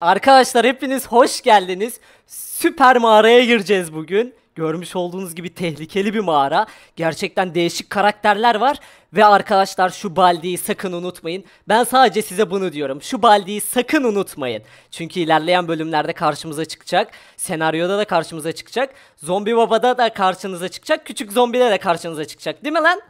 Arkadaşlar hepiniz hoş geldiniz. Süper mağaraya gireceğiz bugün. Görmüş olduğunuz gibi tehlikeli bir mağara. Gerçekten değişik karakterler var. Ve arkadaşlar şu baldiyi sakın unutmayın. Ben sadece size bunu diyorum. Şu baldiyi sakın unutmayın. Çünkü ilerleyen bölümlerde karşımıza çıkacak. Senaryoda da karşımıza çıkacak. Zombi Baba'da da karşınıza çıkacak. Küçük zombide de karşınıza çıkacak. Değil mi lan?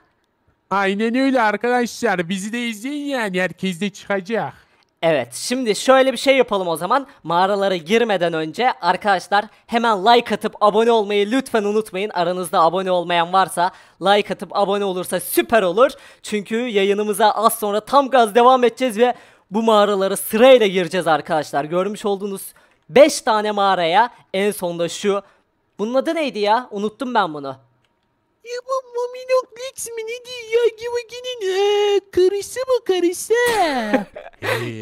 Aynen öyle arkadaşlar. Bizi de izleyin yani. Herkes de çıkacak. Evet şimdi şöyle bir şey yapalım o zaman mağaralara girmeden önce arkadaşlar hemen like atıp abone olmayı lütfen unutmayın aranızda abone olmayan varsa like atıp abone olursa süper olur çünkü yayınımıza az sonra tam gaz devam edeceğiz ve bu mağaralara sırayla gireceğiz arkadaşlar görmüş olduğunuz 5 tane mağaraya en sonda şu bunun adı neydi ya unuttum ben bunu ya bu Mominok Lex mi ne diyor ya Gibugi'nin ee, karısı mı karısı?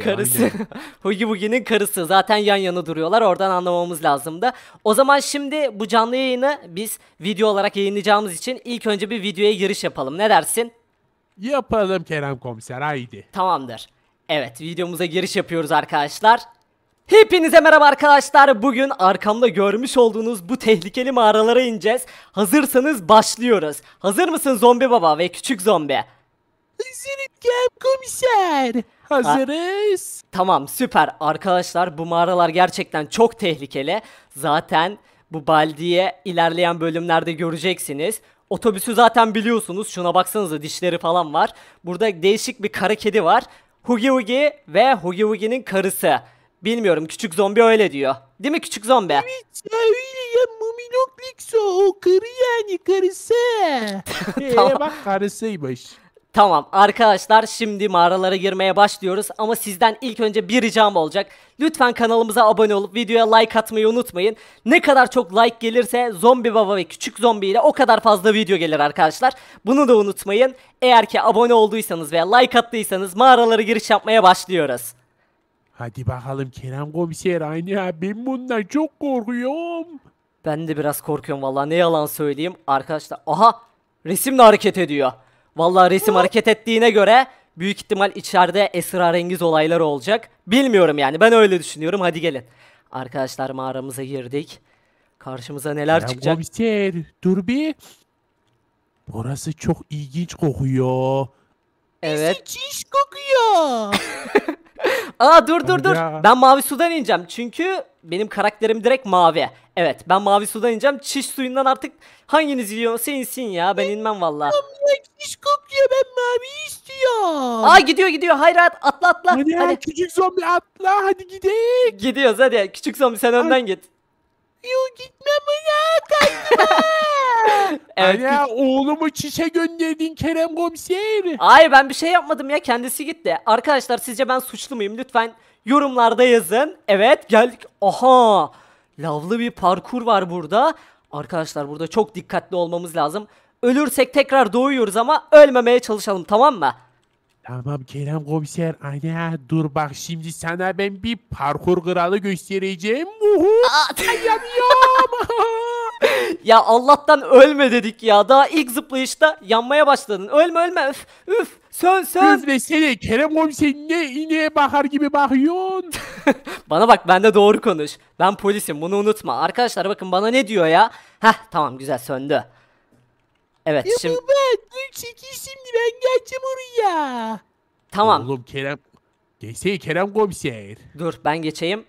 karısı. aynen. Hugi Bugi'nin karısı. Zaten yan yana duruyorlar. Oradan anlamamız lazım da. O zaman şimdi bu canlı yayını biz video olarak yayınlayacağımız için ilk önce bir videoya giriş yapalım. Ne dersin? Yapalım Kerem Komiser haydi. Tamamdır. Evet videomuza giriş yapıyoruz arkadaşlar. Hepinize merhaba arkadaşlar. Bugün arkamda görmüş olduğunuz bu tehlikeli mağaralara ineceğiz. Hazırsanız başlıyoruz. Hazır mısın zombi baba ve küçük zombi? Hazırım gel komiser. Hazırız. Ha, tamam süper. Arkadaşlar bu mağaralar gerçekten çok tehlikeli. Zaten bu baldiye ilerleyen bölümlerde göreceksiniz. Otobüsü zaten biliyorsunuz. Şuna baksanıza dişleri falan var. Burada değişik bir kara kedi var. Hugi Hugi ve Hugi Hugi'nin karısı. Bilmiyorum küçük zombi öyle diyor. Değil mi küçük zombi? Evet ya öyle ya Muminoklikso o karı yani karısı. Ee, tamam. Ee, bak karısıymış. Tamam arkadaşlar şimdi mağaralara girmeye başlıyoruz ama sizden ilk önce bir ricam olacak. Lütfen kanalımıza abone olup videoya like atmayı unutmayın. Ne kadar çok like gelirse zombi baba ve küçük zombi ile o kadar fazla video gelir arkadaşlar. Bunu da unutmayın. Eğer ki abone olduysanız veya like attıysanız mağaralara giriş yapmaya başlıyoruz. Hadi bakalım Kerem komiser aynı ya ben bundan çok korkuyorum. Ben de biraz korkuyorum valla ne yalan söyleyeyim. Arkadaşlar aha resimle hareket ediyor. Valla resim ha. hareket ettiğine göre büyük ihtimal içeride esrarengiz olaylar olacak. Bilmiyorum yani ben öyle düşünüyorum hadi gelin. Arkadaşlar mağaramıza girdik. Karşımıza neler Kerem çıkacak? Komiser dur bir. Burası çok ilginç kokuyor. Evet. Bizi çiş kokuyor. Aa dur dur dur. Ya. Ben mavi sudan ineceğim. Çünkü benim karakterim direkt mavi. Evet ben mavi sudan ineceğim. Çiş suyundan artık hanginiz yiyorsa insin ya. Ben inmem valla. Abla çiş kokuyor ben mavi istiyorum. Aa gidiyor gidiyor. Hayır hayır atla atla. Hadi, hadi. küçük zombi atla hadi gidelim. Gidiyoruz hadi. Küçük zombi sen önden git. Biyo gitmem ya kaçma. evet. Ana oğlumu çişe gönderdin Kerem komiseri. Hayır ben bir şey yapmadım ya kendisi gitti. Arkadaşlar sizce ben suçlu muyum? Lütfen yorumlarda yazın. Evet geldik. Aha lavlı bir parkur var burada. Arkadaşlar burada çok dikkatli olmamız lazım. Ölürsek tekrar doğuyoruz ama ölmemeye çalışalım tamam mı? Tamam Kerem komiser ana dur bak şimdi sana ben bir parkur kralı göstereceğim. Uhu, Aa, yanıyorum. ya Allah'tan ölme dedik ya. Daha ilk zıplayışta yanmaya başladın. Ölme ölme üf üf sön sön. seni Kerem komiser ne ineğe bakar gibi bakıyorsun. bana bak ben de doğru konuş. Ben polisim bunu unutma. Arkadaşlar bakın bana ne diyor ya. Heh tamam güzel söndü. Evet Yapma şimdi... bak dur çekil şimdi ben geleceğim oraya. Tamam. Oğlum Kerem. Geçsene Kerem komiser. Dur ben geçeyim.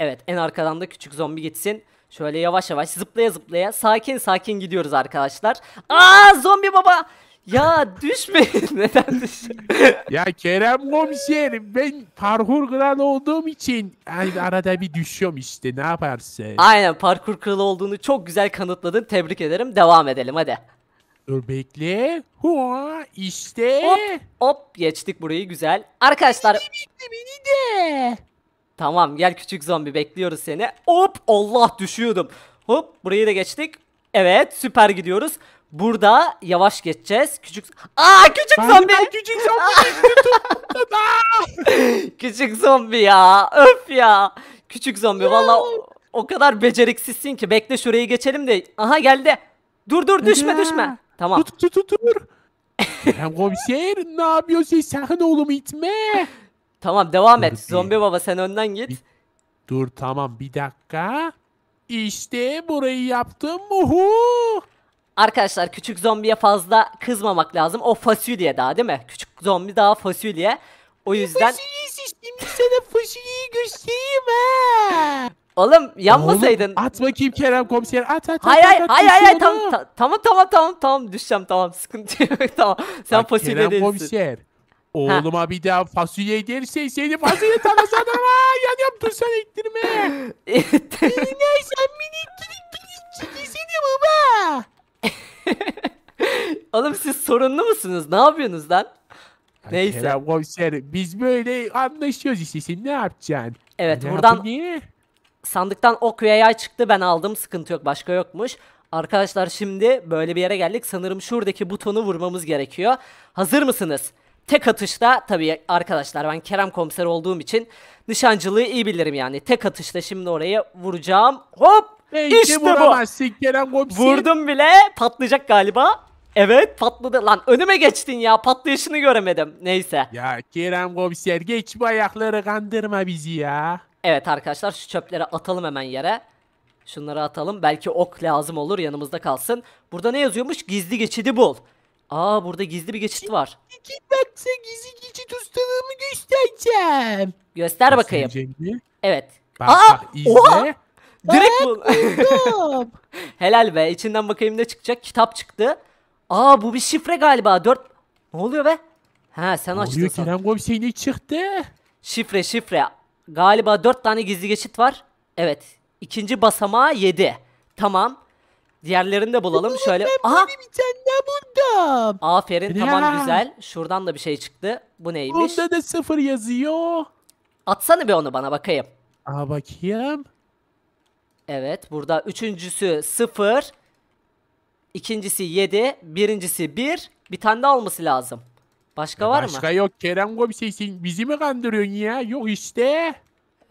Evet en arkadan da küçük zombi gitsin. Şöyle yavaş yavaş zıplaya zıplaya sakin sakin gidiyoruz arkadaşlar. Aa zombi baba. Ya düşme. Neden düş? ya Kerem komiserim ben parkur kralı olduğum için yani arada bir düşüyorum işte ne yaparsın. Aynen parkur kralı olduğunu çok güzel kanıtladın. Tebrik ederim. Devam edelim hadi. Dur bekle. Hua, işte. Hop, hop geçtik burayı güzel. Arkadaşlar. Beni de. Tamam gel küçük zombi bekliyoruz seni. Hop Allah düşüyordum. Hop burayı da geçtik. Evet süper gidiyoruz. Burada yavaş geçeceğiz. Küçük Aa küçük ben zombi. Ben küçük zombi. küçük zombi ya. Öf ya. Küçük zombi Vallahi, o kadar beceriksizsin ki. Bekle şurayı geçelim de. Aha geldi. Dur dur düşme düşme. Tamam. dur, dur. tut dur. Kerem komiser ne yapıyorsun sakın oğlumu itme. Tamam devam dur et. Bir. Zombi baba sen önden git. Bir, dur tamam bir dakika. İşte burayı yaptım. Uhu. Arkadaşlar küçük zombiye fazla kızmamak lazım. O fasulye daha değil mi? Küçük zombi daha fasulye. O yüzden... E, Fasulyesi şimdi sana fasulyeyi göstereyim ha. Oğlum yanmasaydın. Oğlum, at bakayım Kerem komiser at at. Hayır hayır hayır hayır tamam tam, tamam tamam tamam tamam düşeceğim tamam sıkıntı yok tamam. Sen Bak, fasulye Kerem komiser. Oğluma ha. bir daha fasulye derse seni fasulye takasana var. Yanıyorum dur sen ittirme. İttirme. sen beni ittirin. Seni baba. Oğlum siz sorunlu musunuz? Ne yapıyorsunuz lan? Ay, Neyse. Kerem komiser biz böyle anlaşıyoruz işte. Sen ne yapacaksın? Evet ne buradan... Yapayım? sandıktan ok ve yay çıktı ben aldım sıkıntı yok başka yokmuş. Arkadaşlar şimdi böyle bir yere geldik sanırım şuradaki butonu vurmamız gerekiyor. Hazır mısınız? Tek atışta tabii arkadaşlar ben Kerem komiser olduğum için nişancılığı iyi bilirim yani. Tek atışta şimdi oraya vuracağım. Hop! Hey, işte bu. Kerem komiser. Vurdum bile patlayacak galiba. Evet patladı. Lan önüme geçtin ya. Patlayışını göremedim. Neyse. Ya Kerem komiser geçme ayakları kandırma bizi ya. Evet arkadaşlar şu çöpleri atalım hemen yere. Şunları atalım. Belki ok lazım olur yanımızda kalsın. Burada ne yazıyormuş? Gizli geçidi bul. Aa burada gizli bir geçit var. İki dakika gizli geçit ustalığımı göstereceğim. Göster bakayım. Evet. Aa! Oha! Direkt bu. Helal be. İçinden bakayım ne çıkacak? Kitap çıktı. Aa bu bir şifre galiba. Dört... Ne oluyor be? Ha sen ne açtın. Ne oluyor Kerem çıktı? Şifre şifre. Galiba 4 tane gizli geçit var. Evet. İkinci basamağı 7. Tamam. Diğerlerini de bulalım. Şöyle. Aha. Bir buldum. Aferin. Ya. Tamam güzel. Şuradan da bir şey çıktı. Bu neymiş? Bunda da sıfır yazıyor. Atsana bir onu bana bakayım. Aa bakayım. Evet. Burada üçüncüsü sıfır. İkincisi yedi. Birincisi bir. Bir tane daha olması lazım. Başka Ya var mı? Başka yok Kerem komisesin. Şey bizi mi kandırıyorsun ya? Yok işte.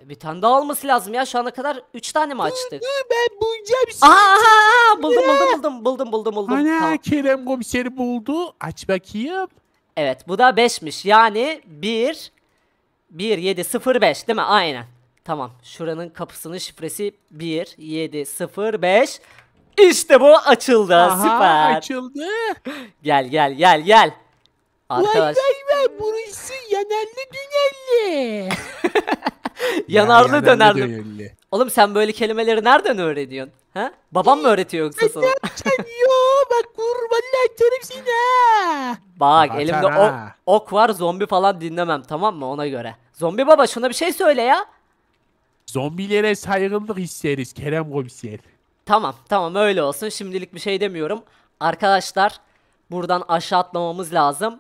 E, bir tane daha olması lazım ya. Şu ana kadar 3 tane mi açtık? Ben bulacağım Aa, aha, buldum buldum buldum buldum buldum buldum. Ana Tamam. Kerem komiseri buldu. Aç bakayım. Evet bu da 5'miş. Yani 1 1 7 0 5 değil mi? Aynen. Tamam. Şuranın kapısının şifresi 1 7 0 5. İşte bu açıldı. Aha Süper. açıldı. Gel gel gel gel. Arkadaş... Vay vay vay burası yanarlı dönerli. yanarlı ya, dönerli. dönerli. Oğlum sen böyle kelimeleri nereden öğreniyorsun? Ha? Babam mı öğretiyor yoksa sana? Yo bak kurbanla açarım seni Bak Açar elimde ok, ok var zombi falan dinlemem tamam mı ona göre. Zombi baba şuna bir şey söyle ya. Zombilere saygınlık isteriz Kerem komiser. Tamam tamam öyle olsun şimdilik bir şey demiyorum. Arkadaşlar buradan aşağı atlamamız lazım.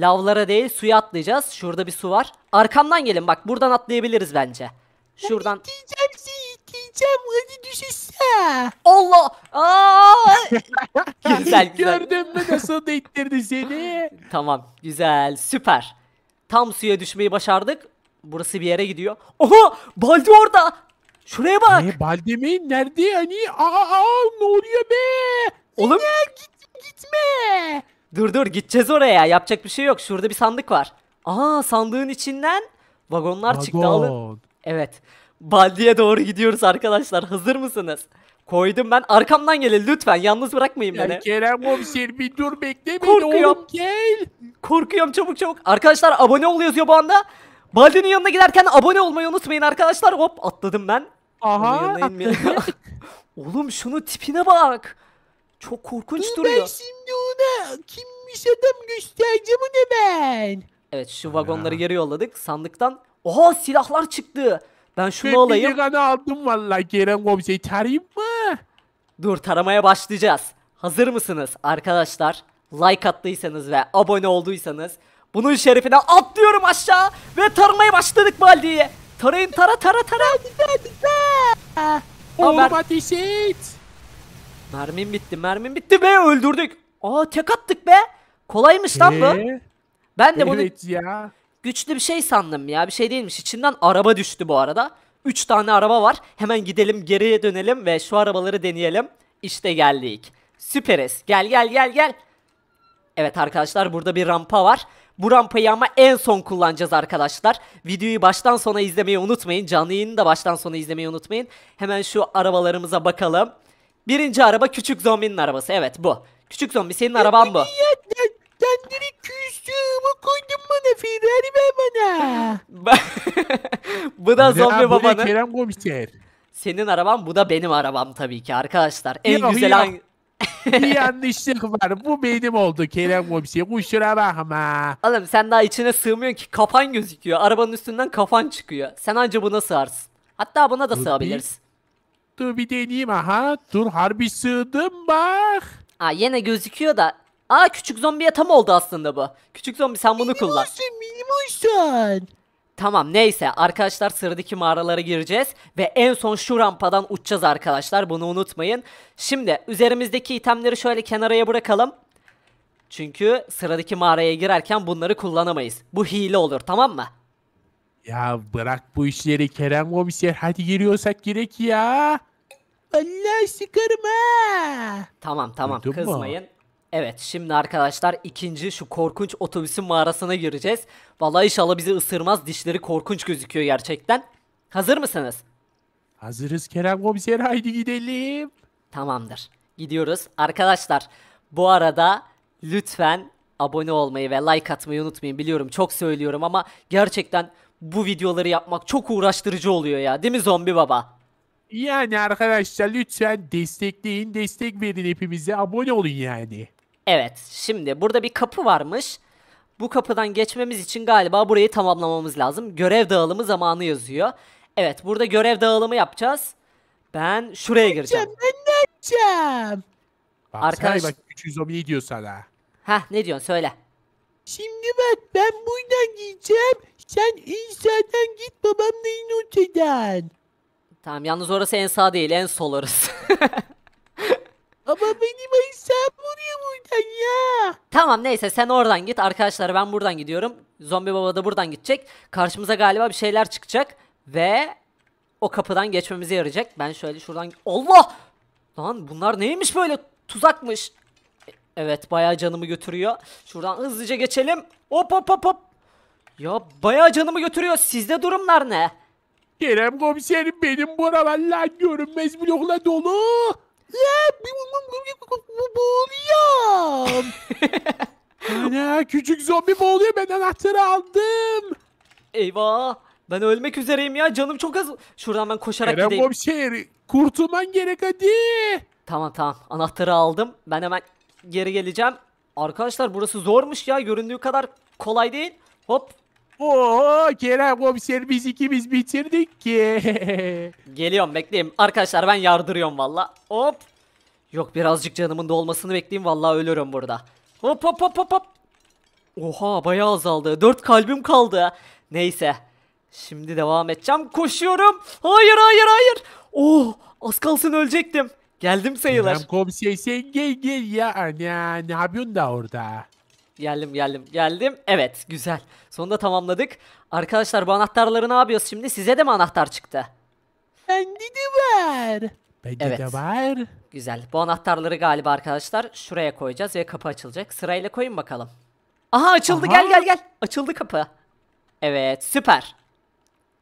Lavlara değil suya atlayacağız. Şurada bir su var. Arkamdan gelin bak buradan atlayabiliriz bence. Şuradan. Diyeceğim şey, seni diyeceğim hadi düşüşse. Allah. Aa! güzel güzel. Gördün mü nasıl da ittirdi seni. tamam güzel süper. Tam suya düşmeyi başardık. Burası bir yere gidiyor. Oha Baldi orada. Şuraya bak. Ne Baldi mi? Nerede? yani? aa, aa ne oluyor be? Oğlum. Yine, git, gitme. Dur dur gideceğiz oraya. Yapacak bir şey yok. Şurada bir sandık var. Aa sandığın içinden vagonlar Vagon. çıktı alın. Evet. Baldiye doğru gidiyoruz arkadaşlar. Hazır mısınız? Koydum ben. Arkamdan gelin lütfen. Yalnız bırakmayın ya beni. Ya Kerem komiser bir dur bekle Korkuyorum. oğlum gel. Korkuyorum çabuk çabuk. Arkadaşlar abone ol yazıyor bu anda. Baldi'nin yanına giderken abone olmayı unutmayın arkadaşlar. Hop atladım ben. Aha. Oğlum şunu tipine bak. Çok korkunç Dur duruyor. Ben şimdi ona kimmiş adam göstereceğim ona ben. Evet şu vagonları geri yolladık. Sandıktan oha silahlar çıktı. Ben şunu ben alayım. Ben bir aldım valla Kerem komiser tarayayım mı? Dur taramaya başlayacağız. Hazır mısınız arkadaşlar? Like attıysanız ve abone olduysanız bunun şerefine atlıyorum aşağı ve taramaya başladık Baldi'ye. Tarayın tara tara tara. Hadi hadi tara. Haber... Mermim bitti mermim bitti be öldürdük. Aa tek attık be. Kolaymış lan bu. Ee? ben de bunu evet ya. güçlü bir şey sandım ya bir şey değilmiş. İçinden araba düştü bu arada. 3 tane araba var. Hemen gidelim geriye dönelim ve şu arabaları deneyelim. İşte geldik. Süperiz. Gel gel gel gel. Evet arkadaşlar burada bir rampa var. Bu rampayı ama en son kullanacağız arkadaşlar. Videoyu baştan sona izlemeyi unutmayın. Canlı yayını da baştan sona izlemeyi unutmayın. Hemen şu arabalarımıza bakalım. Birinci araba küçük zombinin arabası. Evet bu. Küçük zombi senin araban bu. Kendini küstüğümü koydun bana Ferrari ver bana. bu da zombi babanın. Kerem komiser. Senin araban bu da benim arabam tabii ki arkadaşlar. En Yok, güzel yok. Bir yanlışlık var. Bu benim oldu Kerem komiser. Kusura bakma. Oğlum sen daha içine sığmıyorsun ki kafan gözüküyor. Arabanın üstünden kafan çıkıyor. Sen anca buna sığarsın. Hatta buna da Dur, bir- Dur bir deneyeyim aha. Dur harbi sığdım bak. Aa yine gözüküyor da. Aa küçük zombiye tam oldu aslında bu. Küçük zombi sen bunu kullan. Minimoşsun minimoşsun. Tamam neyse arkadaşlar sıradaki mağaralara gireceğiz ve en son şu rampadan uçacağız arkadaşlar bunu unutmayın. Şimdi üzerimizdeki itemleri şöyle kenaraya bırakalım. Çünkü sıradaki mağaraya girerken bunları kullanamayız. Bu hile olur tamam mı? Ya bırak bu işleri Kerem komiser. Hadi giriyorsak girek ya. Allah sıkarım ha. Tamam tamam Duydun mu? kızmayın. Evet şimdi arkadaşlar ikinci şu korkunç otobüsün mağarasına gireceğiz. Vallahi inşallah bizi ısırmaz. Dişleri korkunç gözüküyor gerçekten. Hazır mısınız? Hazırız Kerem komiser. Haydi gidelim. Tamamdır. Gidiyoruz. Arkadaşlar bu arada lütfen abone olmayı ve like atmayı unutmayın. Biliyorum çok söylüyorum ama gerçekten bu videoları yapmak çok uğraştırıcı oluyor ya. Değil mi zombi baba? Yani arkadaşlar lütfen destekleyin, destek verin hepimize. Abone olun yani. Evet. Şimdi burada bir kapı varmış. Bu kapıdan geçmemiz için galiba burayı tamamlamamız lazım. Görev dağılımı zamanı yazıyor. Evet, burada görev dağılımı yapacağız. Ben şuraya gireceğim. Ben ne yapacağım? Arkadaş... Arkadaş- Bak, 300 zombi diyor sana. Heh, ne diyorsun söyle. Şimdi bak ben buradan gideceğim. Sen en git babam da en Tamam yalnız orası en sağ değil en sol orası. Ama benim en sağ buraya buradan ya. Tamam neyse sen oradan git arkadaşlar ben buradan gidiyorum. Zombi baba da buradan gidecek. Karşımıza galiba bir şeyler çıkacak. Ve o kapıdan geçmemize yarayacak. Ben şöyle şuradan... Allah! Lan bunlar neymiş böyle tuzakmış. Evet bayağı canımı götürüyor. Şuradan hızlıca geçelim. Hop hop hop hop. Ya bayağı canımı götürüyor. Sizde durumlar ne? Kerem komiserim benim buralarlar görünmez blokla dolu. Ya boğuluyorum. Ana küçük zombi boğuluyor ben anahtarı aldım. Eyvah. Ben ölmek üzereyim ya canım çok az. Şuradan ben koşarak Kerem gideyim. Kerem komiser kurtulman gerek hadi. Tamam tamam anahtarı aldım. Ben hemen geri geleceğim. Arkadaşlar burası zormuş ya. Göründüğü kadar kolay değil. Hop. Oo Kerem komiser biz ikimiz bitirdik ki. Geliyorum bekleyin. Arkadaşlar ben yardırıyorum valla. Hop. Yok birazcık canımın dolmasını bekleyeyim. Valla ölürüm burada. Hop hop hop hop hop. Oha bayağı azaldı. Dört kalbim kaldı. Neyse. Şimdi devam edeceğim. Koşuyorum. Hayır hayır hayır. Oh az kalsın ölecektim. Geldim sayılır. Bilmem komiser şey, sen gel gel ya. Ne, hani, hani, ne yapıyorsun da orada? Geldim geldim geldim. Evet güzel. Sonunda tamamladık. Arkadaşlar bu anahtarları ne yapıyoruz şimdi? Size de mi anahtar çıktı? Bende de var. Bende evet. de var. Güzel. Bu anahtarları galiba arkadaşlar şuraya koyacağız ve kapı açılacak. Sırayla koyun bakalım. Aha açıldı Aha. gel gel gel. Açıldı kapı. Evet süper.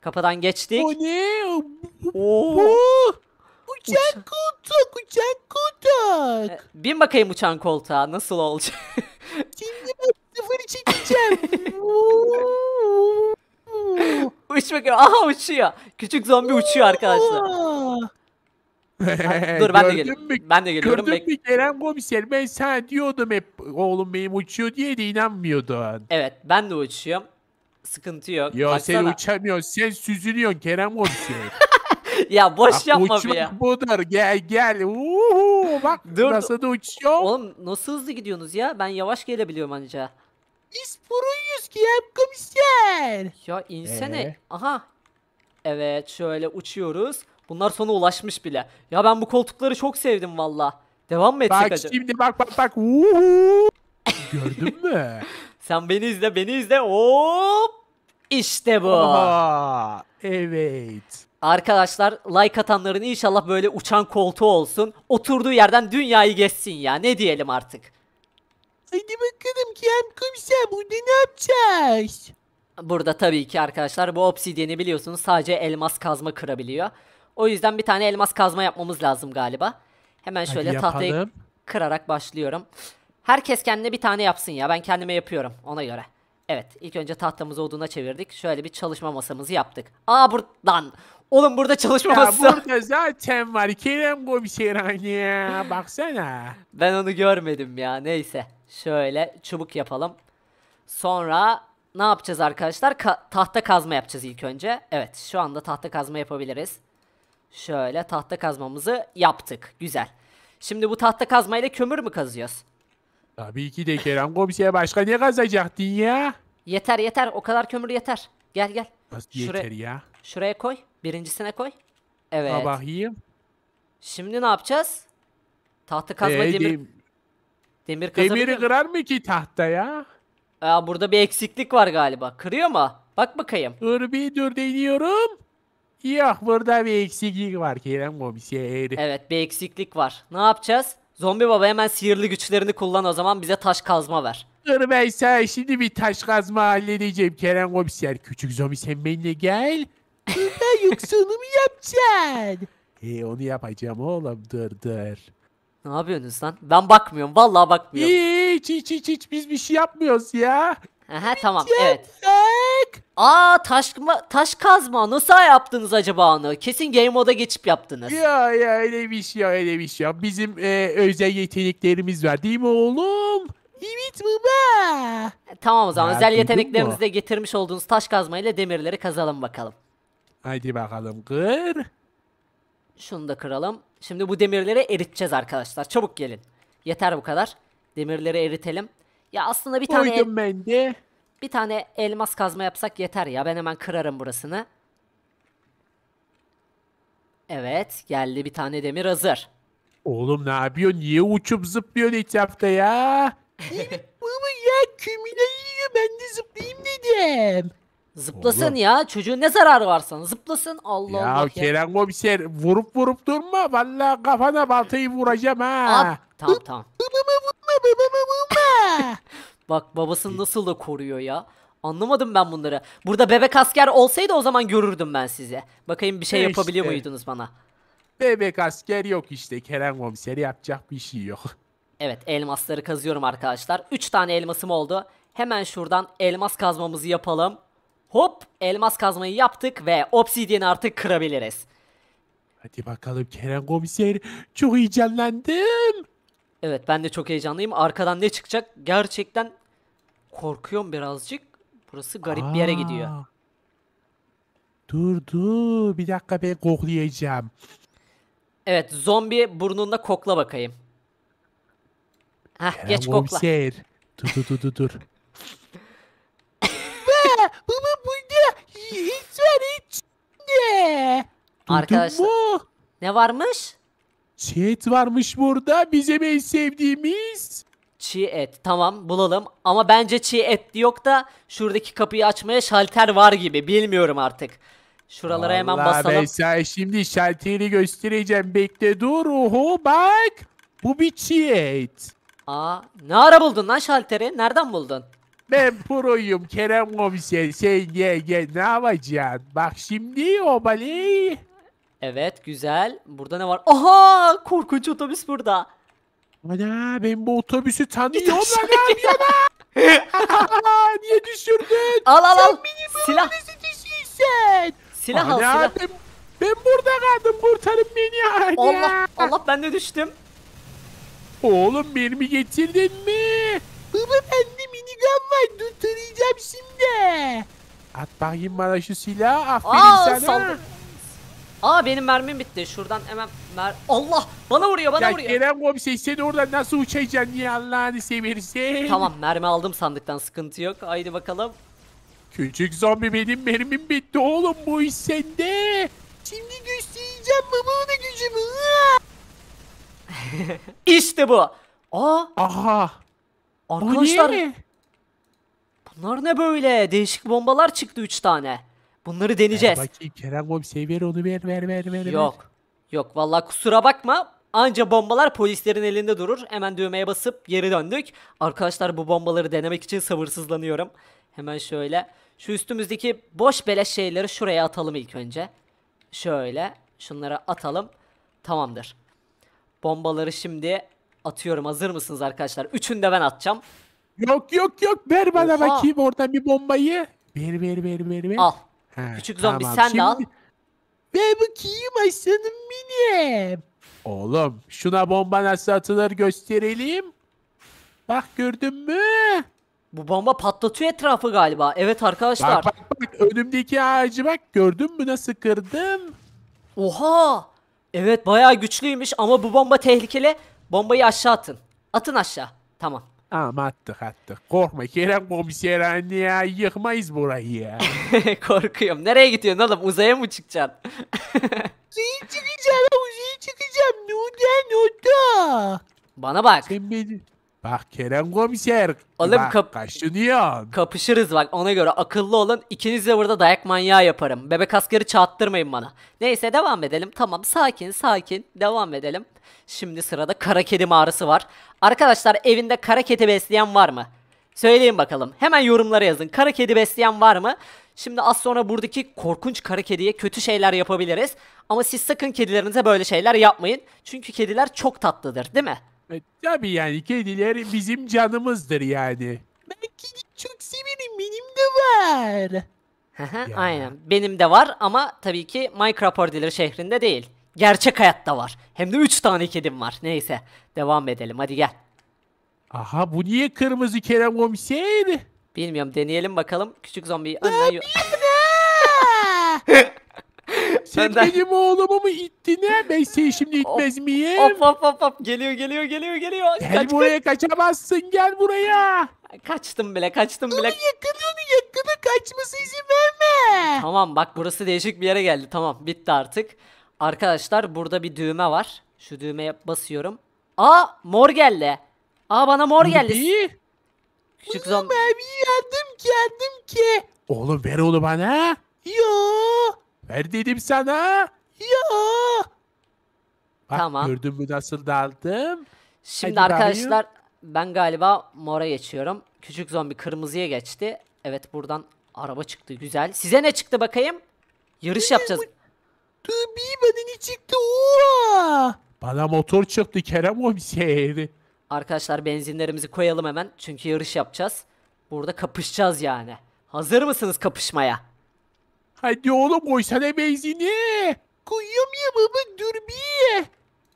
Kapıdan geçtik. O ne? Oo. Uçan koltuk, uçan koltuk. E, bin bakayım uçan koltuğa nasıl olacak? Şimdi ben sıfırı çekeceğim. Uç bakayım. Aha uçuyor. Küçük zombi uçuyor arkadaşlar. Dur ben de Gördün geliyorum. mü? Ben de geliyorum. Gördün Bek- mü Kerem komiser ben sana diyordum hep oğlum benim uçuyor diye de inanmıyordun. Evet ben de uçuyorum. Sıkıntı yok. Yo sen Baksana. uçamıyorsun sen süzülüyorsun Kerem komiser ya boş Bak, yapma be ya. budur gel gel. Uhu, bak Dur. nasıl da uçuyor. Oğlum nasıl hızlı gidiyorsunuz ya? Ben yavaş gelebiliyorum anca. Biz buruyuz ki hep komiser. Ya insene. Ee? Aha. Evet şöyle uçuyoruz. Bunlar sona ulaşmış bile. Ya ben bu koltukları çok sevdim valla. Devam mı etsek Bak acaba? şimdi bak bak bak. Gördün mü? Sen beni izle beni izle. Hop. İşte bu. Aa, evet. Arkadaşlar like atanların inşallah böyle uçan koltuğu olsun. Oturduğu yerden dünyayı geçsin ya. Ne diyelim artık. Hadi bakalım Kerem Komiser burada ne yapacağız? Burada tabii ki arkadaşlar bu obsidiyeni biliyorsunuz sadece elmas kazma kırabiliyor. O yüzden bir tane elmas kazma yapmamız lazım galiba. Hemen şöyle tahtayı kırarak başlıyorum. Herkes kendine bir tane yapsın ya. Ben kendime yapıyorum ona göre. Evet ilk önce tahtamızı oduna çevirdik. Şöyle bir çalışma masamızı yaptık. Aa buradan Oğlum burada çalışma Ya burada zaten var Kerem bu bir şey ya baksana. Ben onu görmedim ya. Neyse. Şöyle çubuk yapalım. Sonra ne yapacağız arkadaşlar? Ka- tahta kazma yapacağız ilk önce. Evet, şu anda tahta kazma yapabiliriz. Şöyle tahta kazmamızı yaptık. Güzel. Şimdi bu tahta kazmayla kömür mü kazıyoruz? Tabii ki de Kerem komiser başka ne kazacaktın ya? Yeter yeter. O kadar kömür yeter. Gel gel. Nasıl Şuraya- yeter ya? Şuraya koy. Birincisine koy. Evet. Ha, bakayım. Şimdi ne yapacağız? Tahtı kazma ee, demir... Dem demir Demiri kırar mı ki tahta ya? Aa, burada bir eksiklik var galiba. Kırıyor mu? Bak bakayım. Dur bir dur deniyorum. Yok burada bir eksiklik var Kerem komiser. Şey evet bir eksiklik var. Ne yapacağız? Zombi baba hemen sihirli güçlerini kullan o zaman bize taş kazma ver. Dur ben sana şimdi bir taş kazma halledeceğim Kerem komiser. Şey, küçük zombi sen benimle gel. Bundan yoksa onu mu yapacaksın? E onu yapacağım oğlum dur dur. Ne yapıyorsunuz lan? Ben bakmıyorum. Vallahi bakmıyorum. Hiç hiç hiç hiç biz bir şey yapmıyoruz ya. Aha tamam evet. Aa taş, taş kazma nasıl yaptınız acaba onu? Kesin game moda geçip yaptınız. Ya ya öyle bir şey ya öyle bir şey. ya. Bizim e, özel yeteneklerimiz var değil mi oğlum? Evet baba. E, tamam o zaman Ya, özel duydun yeteneklerimizi de getirmiş olduğunuz taş kazmayla demirleri kazalım bakalım. Haydi bakalım kır. Şunu da kıralım. Şimdi bu demirleri eriteceğiz arkadaşlar. Çabuk gelin. Yeter bu kadar. Demirleri eritelim. Ya aslında bir tane... Koydum ben de. Bir tane elmas kazma yapsak yeter ya. Ben hemen kırarım burasını. Evet. Geldi bir tane demir hazır. Oğlum ne yapıyorsun? Niye uçup zıplıyorsun etrafta ya? Baba ya kümüle yiyor. Ben de zıplayayım dedim. Zıplasın Oğlum. ya. Çocuğun ne zararı varsa Zıplasın. Allah ya, Allah ya. Kerem komiser vurup vurup durma. Valla kafana baltayı vuracağım ha. At. Tamam tamam. Bak babasını nasıl da koruyor ya. Anlamadım ben bunları. Burada bebek asker olsaydı o zaman görürdüm ben size. Bakayım bir şey e işte. yapabiliyor muydunuz bana? Bebek asker yok işte. Kerem komiseri yapacak bir şey yok. Evet elmasları kazıyorum arkadaşlar. 3 tane elmasım oldu. Hemen şuradan elmas kazmamızı yapalım. Hop elmas kazmayı yaptık ve obsidiyeni artık kırabiliriz. Hadi bakalım Kerem komiser. Çok heyecanlandım. Evet ben de çok heyecanlıyım. Arkadan ne çıkacak? Gerçekten korkuyorum birazcık. Burası garip Aa, bir yere gidiyor. Dur dur bir dakika ben koklayacağım. Evet zombi burnunda kokla bakayım. Heh Kerem geç kokla. Dur dur dur dur. Hiç var hiç. Ne? Arkadaşlar. Ne varmış? Çiğ et varmış burada. Bizim en sevdiğimiz. Çiğ et. Tamam bulalım. Ama bence çiğ et yok da şuradaki kapıyı açmaya şalter var gibi. Bilmiyorum artık. Şuralara hemen basalım. ben sana şimdi şalteri göstereceğim. Bekle dur. Oho bak. Bu bir çiğ et. Aa, ne ara buldun lan şalteri? Nereden buldun? Ben proyum Kerem komiser. Sen gel gel ne yapacaksın? Bak şimdi o balayı. Evet güzel. Burada ne var? Aha korkunç otobüs burada. Ana ben bu otobüsü tanıyorum lan kamyona. Niye düşürdün? Al al al. Sen beni silah. Sen. Silah Ana, al silah. Ben, ben burada kaldım kurtarın beni. Ana. Allah Allah ben de düştüm. Oğlum mermi getirdin mi? Oğlum bende minigun var. Dur tarayacağım şimdi. At bakayım bana şu silahı. Aferin Aa, sana. Aa benim mermim bitti. Şuradan hemen mer... Allah! Bana vuruyor, bana ya, vuruyor. Kerem komiser sen oradan nasıl uçacaksın diye Allah'ını seversen. Tamam mermi aldım sandıktan sıkıntı yok. Haydi bakalım. Küçük zombi benim mermim bitti oğlum bu iş sende. Şimdi göstereceğim babamın gücümü. İşte bu. Aa. Aha. Arkadaşlar. O Bunlar ne böyle? Değişik bombalar çıktı 3 tane. Bunları deneyeceğiz. Ver bakayım Kerem komiseri şey ver onu ver ver ver ver. Yok. Yok vallahi kusura bakma. Anca bombalar polislerin elinde durur. Hemen düğmeye basıp geri döndük. Arkadaşlar bu bombaları denemek için sabırsızlanıyorum. Hemen şöyle. Şu üstümüzdeki boş beleş şeyleri şuraya atalım ilk önce. Şöyle. Şunları atalım. Tamamdır. Bombaları şimdi Atıyorum hazır mısınız arkadaşlar? Üçünü de ben atacağım. Yok yok yok ver bana Oha. bakayım oradan bir bombayı. Ver ver ver ver ver. Al. Ha, Küçük zombi tamam. sen Şimdi... de al. Ver bakayım aslanım benim. Oğlum şuna bomba nasıl atılır gösterelim. Bak gördün mü? Bu bomba patlatıyor etrafı galiba. Evet arkadaşlar. Bak bak bak önümdeki ağacı bak gördün mü nasıl kırdım? Oha! Evet bayağı güçlüymüş ama bu bomba tehlikeli. Bombayı aşağı atın. Atın aşağı. Tamam. Tamam attık attık. Korkma Kerem komiser anne ya yıkmayız burayı ya. Korkuyorum. Nereye gidiyorsun oğlum? Uzaya mı çıkacaksın? uzaya çıkacağım uzaya çıkacağım. Ne oldu ne oldu? Bana bak. Sen beni, Bak Kerem komiser. Oğlum bak, kap kaşınıyorsun. Kapışırız bak ona göre akıllı olun. İkiniz de burada dayak manyağı yaparım. Bebek askeri çattırmayın bana. Neyse devam edelim. Tamam sakin sakin devam edelim. Şimdi sırada kara kedi mağarası var. Arkadaşlar evinde kara kedi besleyen var mı? Söyleyin bakalım. Hemen yorumlara yazın. Kara kedi besleyen var mı? Şimdi az sonra buradaki korkunç kara kediye kötü şeyler yapabiliriz. Ama siz sakın kedilerinize böyle şeyler yapmayın. Çünkü kediler çok tatlıdır değil mi? E, tabii yani kediler bizim canımızdır yani. Ben kedi çok severim. Benim de var. Ya. Aynen. Benim de var ama tabii ki Micropordiler şehrinde değil. Gerçek hayatta var. Hem de 3 tane kedim var. Neyse. Devam edelim. Hadi gel. Aha bu niye kırmızı Kerem komiser? Bilmiyorum. Deneyelim bakalım. Küçük zombi. Anne... Sen Senden... benim oğlumu mu itti ne Ben seni şimdi itmez miyim? Hop hop hop hop geliyor geliyor geliyor geliyor. Gel Kaç, buraya kaçamazsın gel buraya. Kaçtım bile kaçtım bile. Onu yakın onu yakını kaçması izin verme. Tamam bak burası değişik bir yere geldi tamam bitti artık. Arkadaşlar burada bir düğme var. Şu düğmeye basıyorum. Aa mor geldi. Aa bana mor geldi. Küçük zombi. Ben yandım kendim ki. Oğlum ver onu bana. Yoo. Ver dedim sana. Ya. Bak Tamam. gördün mü nasıl daldım? Şimdi Hadi bakayım. arkadaşlar ben galiba mora geçiyorum. Küçük zombi kırmızıya geçti. Evet buradan araba çıktı. Güzel. Size ne çıktı bakayım? Yarış yapacağız. Tabii bana ne çıktı? Oha! Bana motor çıktı Kerem o bir komiser. Arkadaşlar benzinlerimizi koyalım hemen. Çünkü yarış yapacağız. Burada kapışacağız yani. Hazır mısınız kapışmaya? Hadi oğlum koysana benzini. ya baba dur bir.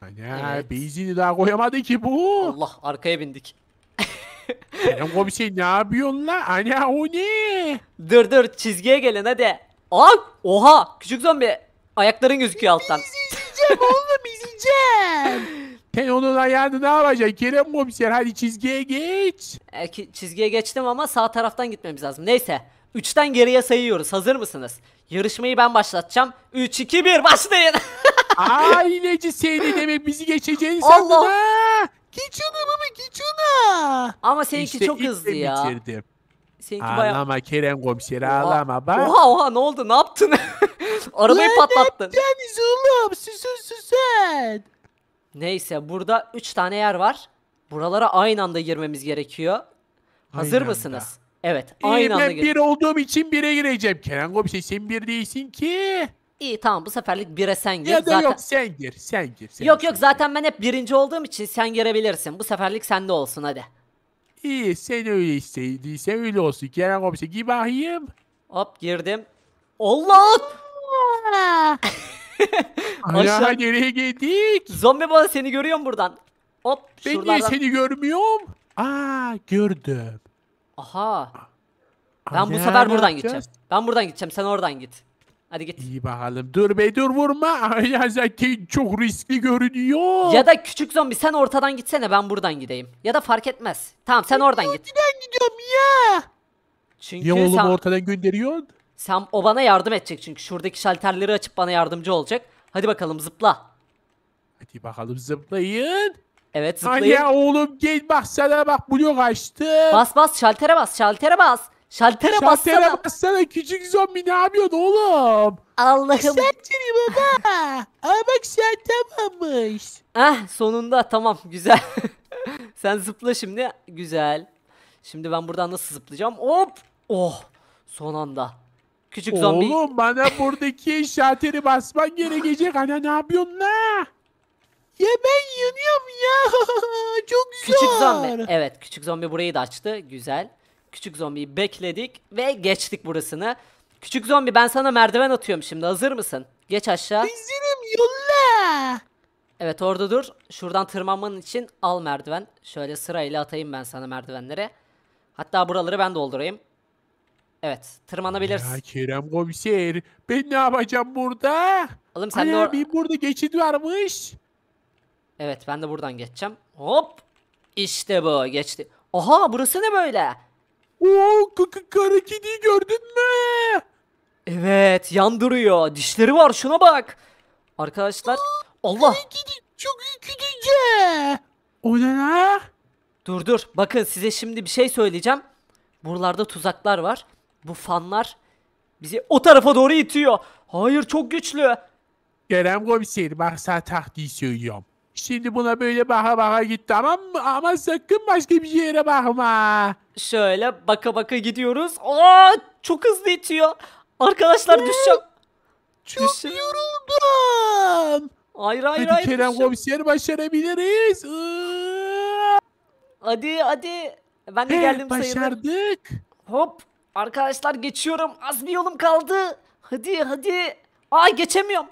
Ana Evet. benzini daha koyamadı ki bu. Allah arkaya bindik. bir şey ne yapıyorsun la? Ana o ne? Dur dur çizgiye gelin hadi. Aa, oha küçük zombi. Ayakların gözüküyor alttan. İzleyeceğim oğlum izleyeceğim. Sen onun ayağını ne yapacaksın Kerem komiser? Hadi çizgiye geç. E, çizgiye geçtim ama sağ taraftan gitmemiz lazım. Neyse. 3'ten geriye sayıyoruz. Hazır mısınız? Yarışmayı ben başlatacağım. 3, 2, 1 başlayın. Aileci seni demek bizi geçeceğini sandın Allah. ha. Geç baba geç ona. Ama seninki İşte çok hızlı ya. bitirdim. Seninki bayağı... Ağlama Kerem komiser ağlama bak. Oha oha ne oldu ne yaptın? Arabayı patlattın. Deniz oğlum susun susun. Neyse burada 3 tane yer var. Buralara aynı anda girmemiz gerekiyor. Hazır Aynı anda. mısınız? Evet. Aynı anda ben gir- bir olduğum için bire gireceğim. Kenan Komiser sen bir değilsin ki. İyi tamam bu seferlik bire sen gir. Ya da zaten... yok sen gir sen gir. Sen yok gir. yok zaten ben hep birinci olduğum için sen girebilirsin. Bu seferlik sende olsun hadi. İyi sen öyle istediyse öyle olsun. Kenan Komiser gir bakayım. Hop girdim. Allah! Ana Aşağı... nereye gittik. Zombi bana seni görüyorum buradan. Hop Ben niye seni görmüyorum? Aa gördüm. Aha. Ben bu sefer buradan gideceğim. Ben buradan gideceğim. Sen oradan git. Hadi git. İyi bakalım. Dur be dur vurma. Ya zaten çok riskli görünüyor. Ya da küçük zombi sen ortadan gitsene ben buradan gideyim. Ya da fark etmez. Tamam sen oradan git. Ben gidiyorum ya. Çünkü Ya oğlum sen, ortadan gönderiyorsun. sen o bana yardım edecek çünkü şuradaki şalterleri açıp bana yardımcı olacak. Hadi bakalım zıpla. Hadi bakalım zıplayın. Evet zıplayın. ya oğlum gel bak sana bak blok açtı. Bas bas şaltere bas şaltere bas. Şaltere, şaltere bassana. Şaltere bassana küçük zombi ne yapıyorsun oğlum? Allah'ım. Sen seni baba. Ama bak sen tamammış. Ah sonunda tamam güzel. sen zıpla şimdi. Güzel. Şimdi ben buradan nasıl zıplayacağım? Hop. Oh. Son anda. Küçük Oğlum, zombi. Oğlum bana buradaki şalteri basman gerekecek. Ana ne yapıyorsun la? Ya ben yanıyorum ya. Çok zor. Küçük zombi. Evet küçük zombi burayı da açtı. Güzel. Küçük zombiyi bekledik ve geçtik burasını. Küçük zombi ben sana merdiven atıyorum şimdi. Hazır mısın? Geç aşağı. Hazırım yolla. Evet orada dur. Şuradan tırmanmanın için al merdiven. Şöyle sırayla atayım ben sana merdivenlere. Hatta buraları ben doldurayım. Evet tırmanabilirsin. Ya Kerem komiser ben ne yapacağım burada? Oğlum sen Ay, de or- bir burada geçit varmış. Evet ben de buradan geçeceğim. Hop. İşte bu geçti. Oha burası ne böyle? Oo kara kedi gördün mü? Evet yandırıyor. Dişleri var şuna bak. Arkadaşlar. Aa, Allah. Kedi çok ürkütücü. O ne la? Dur dur. Bakın size şimdi bir şey söyleyeceğim. Buralarda tuzaklar var. Bu fanlar bizi o tarafa doğru itiyor. Hayır çok güçlü. Kerem komiserim ben sana taktiği söylüyorum. Şimdi buna böyle baka baka git ama Ama sakın başka bir yere bakma. Şöyle baka baka gidiyoruz. Aa çok hızlı itiyor. Arkadaşlar düşeceğim. Çok düşeceğim. yoruldum. Hayır hayır hadi Kerem düşeceğim. komiser başarabiliriz. Hadi hadi. Ben de geldim sayılır. Başardık. Hop. Arkadaşlar geçiyorum. Az bir yolum kaldı. Hadi hadi. Aa geçemiyorum.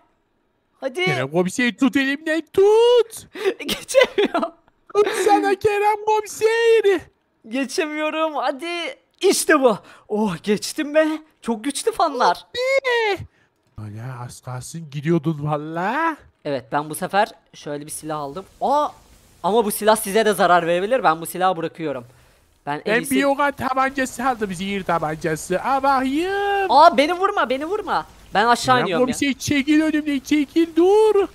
Hadi. Kerem komiseri tut elimden tut. Geçemiyorum. Tut sana Kerem komiseri. Geçemiyorum hadi. İşte bu. Oh geçtim be. Çok güçlü fanlar. Hadi. Öyle az kalsın gidiyordun valla. Evet ben bu sefer şöyle bir silah aldım. Aa, ama bu silah size de zarar verebilir. Ben bu silahı bırakıyorum. Ben, ben elisi... bir yoga tabancası aldım. Zehir tabancası. Aa bakayım. Aa beni vurma beni vurma. Ben aşağı Bırak iniyorum ya. Şey, çekil önümden çekil dur.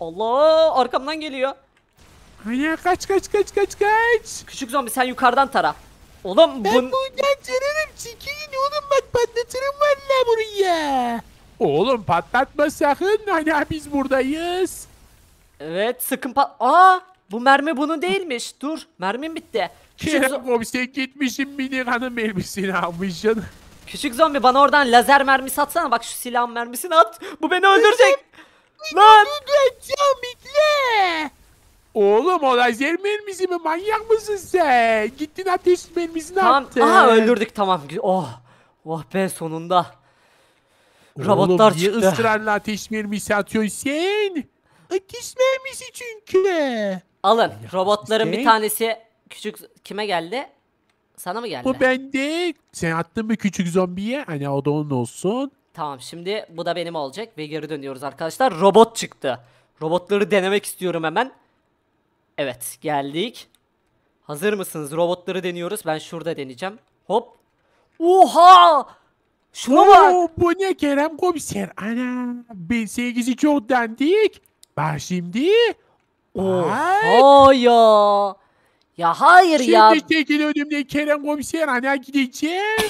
Allah arkamdan geliyor. Hayır kaç kaç kaç kaç kaç. Küçük zombi sen yukarıdan tara. Oğlum bun... Ben buradan tararım çekilin oğlum bak patlatırım valla buraya. Oğlum patlatma sakın hani biz buradayız. Evet sıkın pat... Aa bu mermi bunun değilmiş dur mermim bitti. Kerem komiser gitmişim mini minikanın mermisini almışsın. Küçük zombi bana oradan lazer mermisi atsana. Bak şu silah mermisini at. Bu beni öldürecek. Lan. Zombi Oğlum o lazer mermisi mi? Manyak mısın sen? Gittin ateş mermisini tamam. attın. Aha öldürdük tamam. Oh. Oh be sonunda. Oğlum, Robotlar çıktı. Oğlum niye ısrarla ateş mermisi atıyorsun sen? Ateş mermisi çünkü. Alın. Robotların bir tanesi küçük kime geldi? Sana mı geldi? Bu bende. Sen attın bir küçük zombiye. Hani o da onun olsun. Tamam şimdi bu da benim olacak ve geri dönüyoruz arkadaşlar. Robot çıktı. Robotları denemek istiyorum hemen. Evet geldik. Hazır mısınız? Robotları deniyoruz. Ben şurada deneyeceğim. Hop. Oha! Şuna Oo, bak. Bu ne Kerem komiser? Ana. Biz sevgisi çok dendik. Ben şimdi... Oha ya. Ya hayır Şimdi ya. Şimdi çekil önümde Kerem komiser hani gideceğim.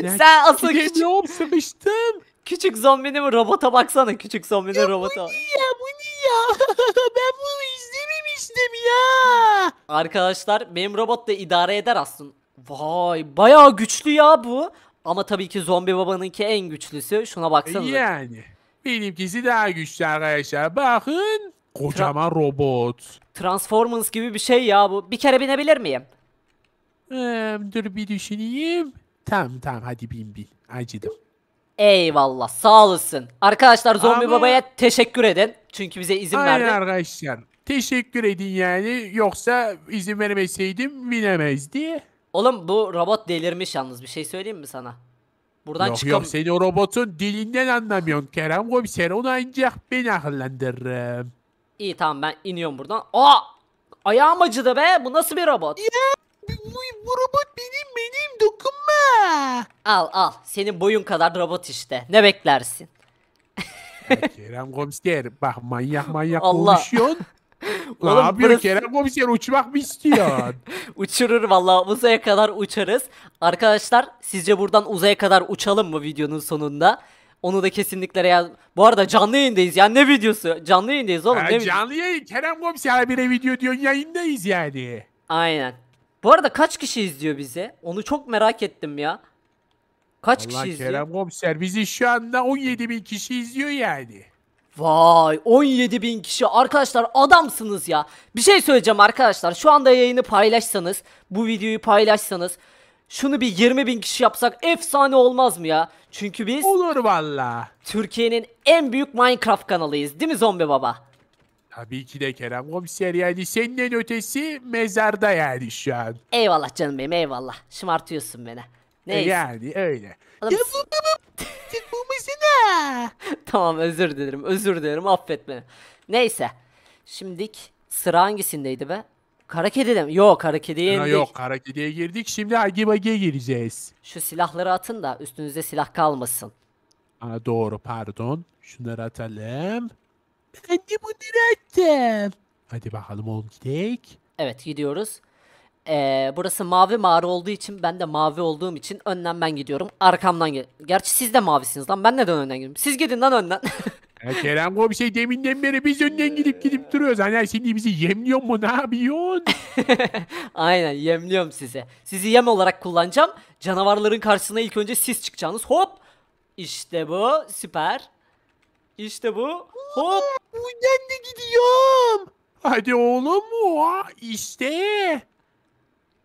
Sen asıl küçük... sıkıştım. Küçük zombinin robota baksana küçük zombinin ya robota. Bu niye bu niye ben bunu izlememiştim ya. Arkadaşlar benim robot da idare eder aslında. Vay bayağı güçlü ya bu. Ama tabii ki zombi babanınki en güçlüsü. Şuna baksana. Yani benimkisi daha güçlü arkadaşlar. Bakın kocaman Kral... robot. Transformers gibi bir şey ya bu. Bir kere binebilir miyim? Ee, dur bir düşüneyim. Tamam tamam hadi bin bin. Acıdım. Eyvallah sağ olasın. Arkadaşlar Zombie Ama- Baba'ya teşekkür edin. Çünkü bize izin Aynen verdi. arkadaşlar. Teşekkür edin yani. Yoksa izin vermeseydim binemezdi. Oğlum bu robot delirmiş yalnız bir şey söyleyeyim mi sana? Buradan Yok çıkam... yok seni o robotun dilinden anlamıyorsun Kerem komiser. Onu ancak ben akıllandırırım. İyi tamam ben iniyorum buradan. Aa! Ayağım acıdı be. Bu nasıl bir robot? Ya bu, bu robot benim benim dokunma. Al al. Senin boyun kadar robot işte. Ne beklersin? Kerem komiser bak manyak manyak Allah. konuşuyorsun. Ne Oğlum yapıyor burası... Kerem komiser uçmak mı istiyor? Uçurur vallahi uzaya kadar uçarız. Arkadaşlar sizce buradan uzaya kadar uçalım mı videonun sonunda? Onu da kesinlikle yaz. Bu arada canlı yayındayız ya ne videosu? Canlı yayındayız oğlum. Ha, ne canlı video? yayın Kerem Komiser bire video diyorsun yayındayız yani. Aynen. Bu arada kaç kişi izliyor bizi? Onu çok merak ettim ya. Kaç Vallahi kişi izliyor? Kerem Komiser bizi şu anda 17 bin kişi izliyor yani. Vay 17 bin kişi arkadaşlar adamsınız ya. Bir şey söyleyeceğim arkadaşlar şu anda yayını paylaşsanız bu videoyu paylaşsanız şunu bir 20 bin kişi yapsak efsane olmaz mı ya? Çünkü biz Olur valla. Türkiye'nin en büyük Minecraft kanalıyız değil mi zombi baba? Tabii ki de Kerem komiser yani senin ötesi mezarda yani şu an. Eyvallah canım benim eyvallah. Şımartıyorsun beni. E Neyse. Yani öyle. Adam... tamam özür dilerim özür dilerim affet beni. Neyse. Şimdilik sıra hangisindeydi be? Kara kedi de mi? Yok kara kediye indik. yok kara kediye girdik. Şimdi Hagi Bagi'ye gireceğiz. Şu silahları atın da üstünüzde silah kalmasın. Aa, doğru pardon. Şunları atalım. Ben de bunları attım. Hadi bakalım oğlum gidelim. Evet gidiyoruz. Ee, burası mavi mağara olduğu için ben de mavi olduğum için önden ben gidiyorum. Arkamdan gel. Gerçi siz de mavisiniz lan. Ben neden önden gidiyorum? Siz gidin lan önden. Ya Kerem şey deminden beri biz önden gidip gidip duruyoruz. Hani şimdi bizi yemliyor mu ne yapıyorsun? Aynen yemliyorum size. Sizi yem olarak kullanacağım. Canavarların karşısına ilk önce siz çıkacaksınız. Hop. İşte bu. Süper. İşte bu. Hop. Buradan da gidiyorum. Hadi oğlum. Oha, İşte.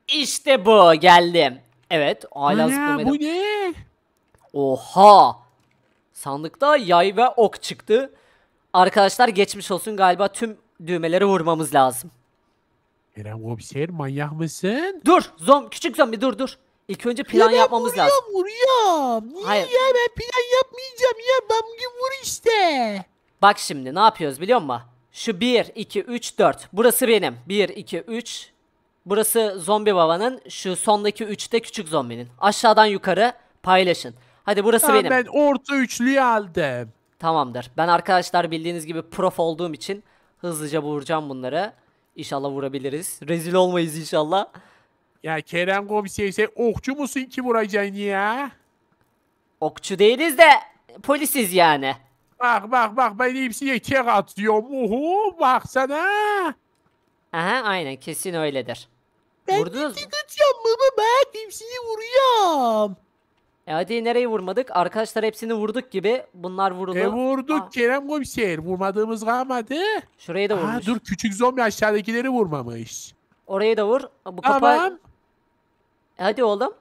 İşte bu. Geldim. Evet. Hala Ana, bu ne? Oha. Sandıkta yay ve ok çıktı. Arkadaşlar geçmiş olsun galiba tüm düğmeleri vurmamız lazım. Eren komiser manyak mısın? Dur zom küçük zombi dur dur. İlk önce plan ya yapmamız vuruyorum, lazım. Vuruyorum Niye Hayır. ya ben plan yapmayacağım ya ben bugün vur işte. Bak şimdi ne yapıyoruz biliyor musun? Şu 1, 2, 3, 4. Burası benim. 1, 2, 3. Burası zombi babanın. Şu sondaki 3'te küçük zombinin. Aşağıdan yukarı paylaşın. Hadi burası ya benim. Ben orta üçlüyü aldım. Tamamdır. Ben arkadaşlar bildiğiniz gibi prof olduğum için hızlıca vuracağım bunları. İnşallah vurabiliriz. Rezil olmayız inşallah. Ya Kerem komiser okçu musun ki vuracaksın ya? Okçu değiliz de polisiz yani. Bak bak bak ben hepsiye kek atıyorum. Uhu baksana. Aha aynen kesin öyledir. Ben Vurdunuz mu? Ben vuruyorum. E hadi nereyi vurmadık? Arkadaşlar hepsini vurduk gibi. Bunlar vuruldu. E vurduk Aa. Kerem komiser. Vurmadığımız kalmadı. Şurayı da vurmuş. Aa, dur küçük zombi aşağıdakileri vurmamış. Orayı da vur. Bu tamam. E hadi oğlum.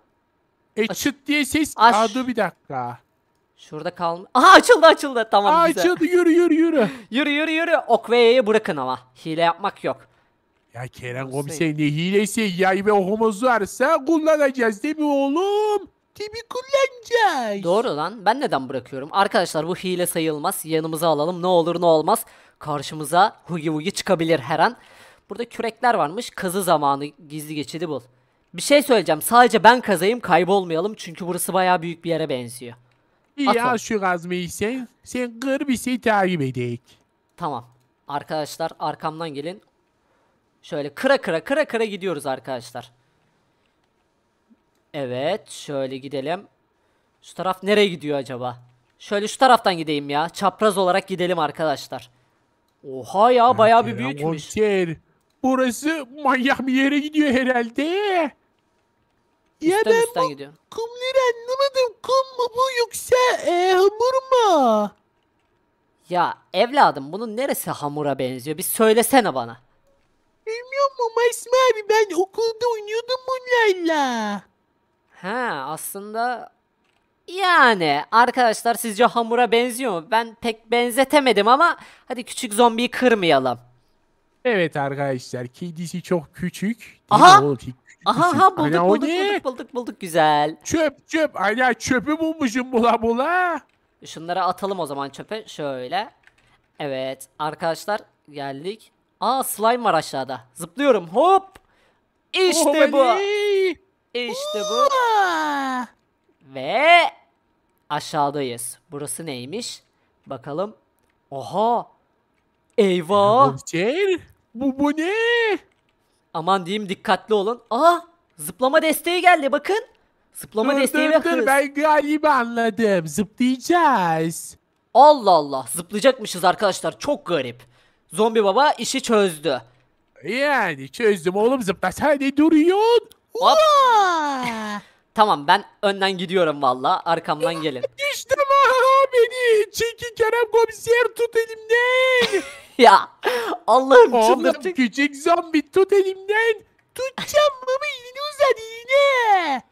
E Aç... çıt diye ses. Aş... bir dakika. Şurada kal. Aha açıldı açıldı. Tamam Aa, güzel. Açıldı yürü yürü yürü. yürü yürü yürü. Okveya'yı bırakın ama. Hile yapmak yok. Ya Kerem komiser ne hilesi yay ve varsa kullanacağız değil mi oğlum? yöntemi kullanacağız. Doğru lan. Ben neden bırakıyorum? Arkadaşlar bu hile sayılmaz. Yanımıza alalım. Ne olur ne olmaz. Karşımıza hugi hugi çıkabilir her an. Burada kürekler varmış. Kazı zamanı gizli geçidi bul. Bir şey söyleyeceğim. Sadece ben kazayım kaybolmayalım. Çünkü burası bayağı büyük bir yere benziyor. İyi Atla. al şu kazmayı sen. Sen kır bir şey takip edek. Tamam. Arkadaşlar arkamdan gelin. Şöyle kıra kıra kıra kıra gidiyoruz arkadaşlar. Evet şöyle gidelim. Şu taraf nereye gidiyor acaba? Şöyle şu taraftan gideyim ya. Çapraz olarak gidelim arkadaşlar. Oha ya bayağı bir büyükmüş. Burası manyak bir yere gidiyor herhalde. Ya Üstten ben gidiyor. kumları anlamadım. Kum mu bu yoksa e, hamur mu? Ya evladım bunun neresi hamura benziyor? Bir söylesene bana. Bilmiyorum ama Esma abi ben okulda oynuyordum bunlarla. Ha aslında yani arkadaşlar sizce hamura benziyor mu? Ben pek benzetemedim ama hadi küçük zombiyi kırmayalım. Evet arkadaşlar kedisi çok küçük. Aha! Oğlum, Aha ha bulduk Ana, bulduk, bulduk bulduk bulduk güzel. Çöp çöp. Ana çöpü bulmuşum bula bula. Şunları atalım o zaman çöpe şöyle. Evet arkadaşlar geldik. Aa slime var aşağıda. Zıplıyorum hop. İşte oh, bu. Ali. İşte bu. Ve aşağıdayız. Burası neymiş? Bakalım. Oha! Eyvah! Komiser, bu bu ne? Aman diyeyim dikkatli olun. Aa! Zıplama desteği geldi bakın. Zıplama Dur desteği dur dur ben galiba anladım. Zıplayacağız. Allah Allah zıplayacakmışız arkadaşlar çok garip. Zombi baba işi çözdü. Yani çözdüm oğlum zıplasana ne duruyorsun? Hop. Tamam ben önden gidiyorum valla arkamdan gelin. işte ha beni çekin Kerem komiser tut elimden. ya Allah'ım çıldırttık. küçük zombi tut elimden. Tutacağım baba elini uzat yine.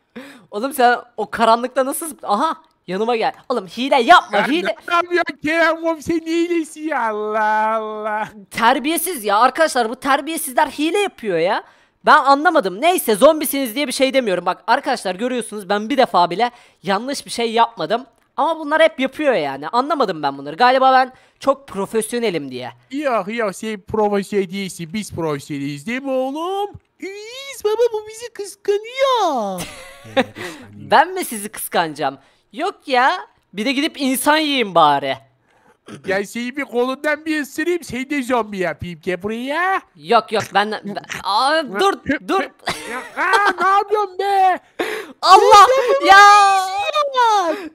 Oğlum sen o karanlıkta nasıl... Aha yanıma gel. Oğlum hile yapma Ya hile. Ne yapıyorsun Kerem komiser ne iyilesi ya Allah Allah. Terbiyesiz ya arkadaşlar bu terbiyesizler hile yapıyor ya. Ben anlamadım. Neyse zombisiniz diye bir şey demiyorum. Bak arkadaşlar görüyorsunuz ben bir defa bile yanlış bir şey yapmadım. Ama bunlar hep yapıyor yani. Anlamadım ben bunları. Galiba ben çok profesyonelim diye. Ya ya sen profesyonel değilsin. Biz profesyoneliz değil mi oğlum? İyiyiz baba bu bizi kıskanıyor. ben mi sizi kıskanacağım? Yok ya. Bir de gidip insan yiyeyim bari. Ya seni bir kolundan bir ısırayım seni şey de zombi yapayım ki buraya. Yok yok ben... aa, dur dur. aa, ne yapıyorsun be? Allah ya.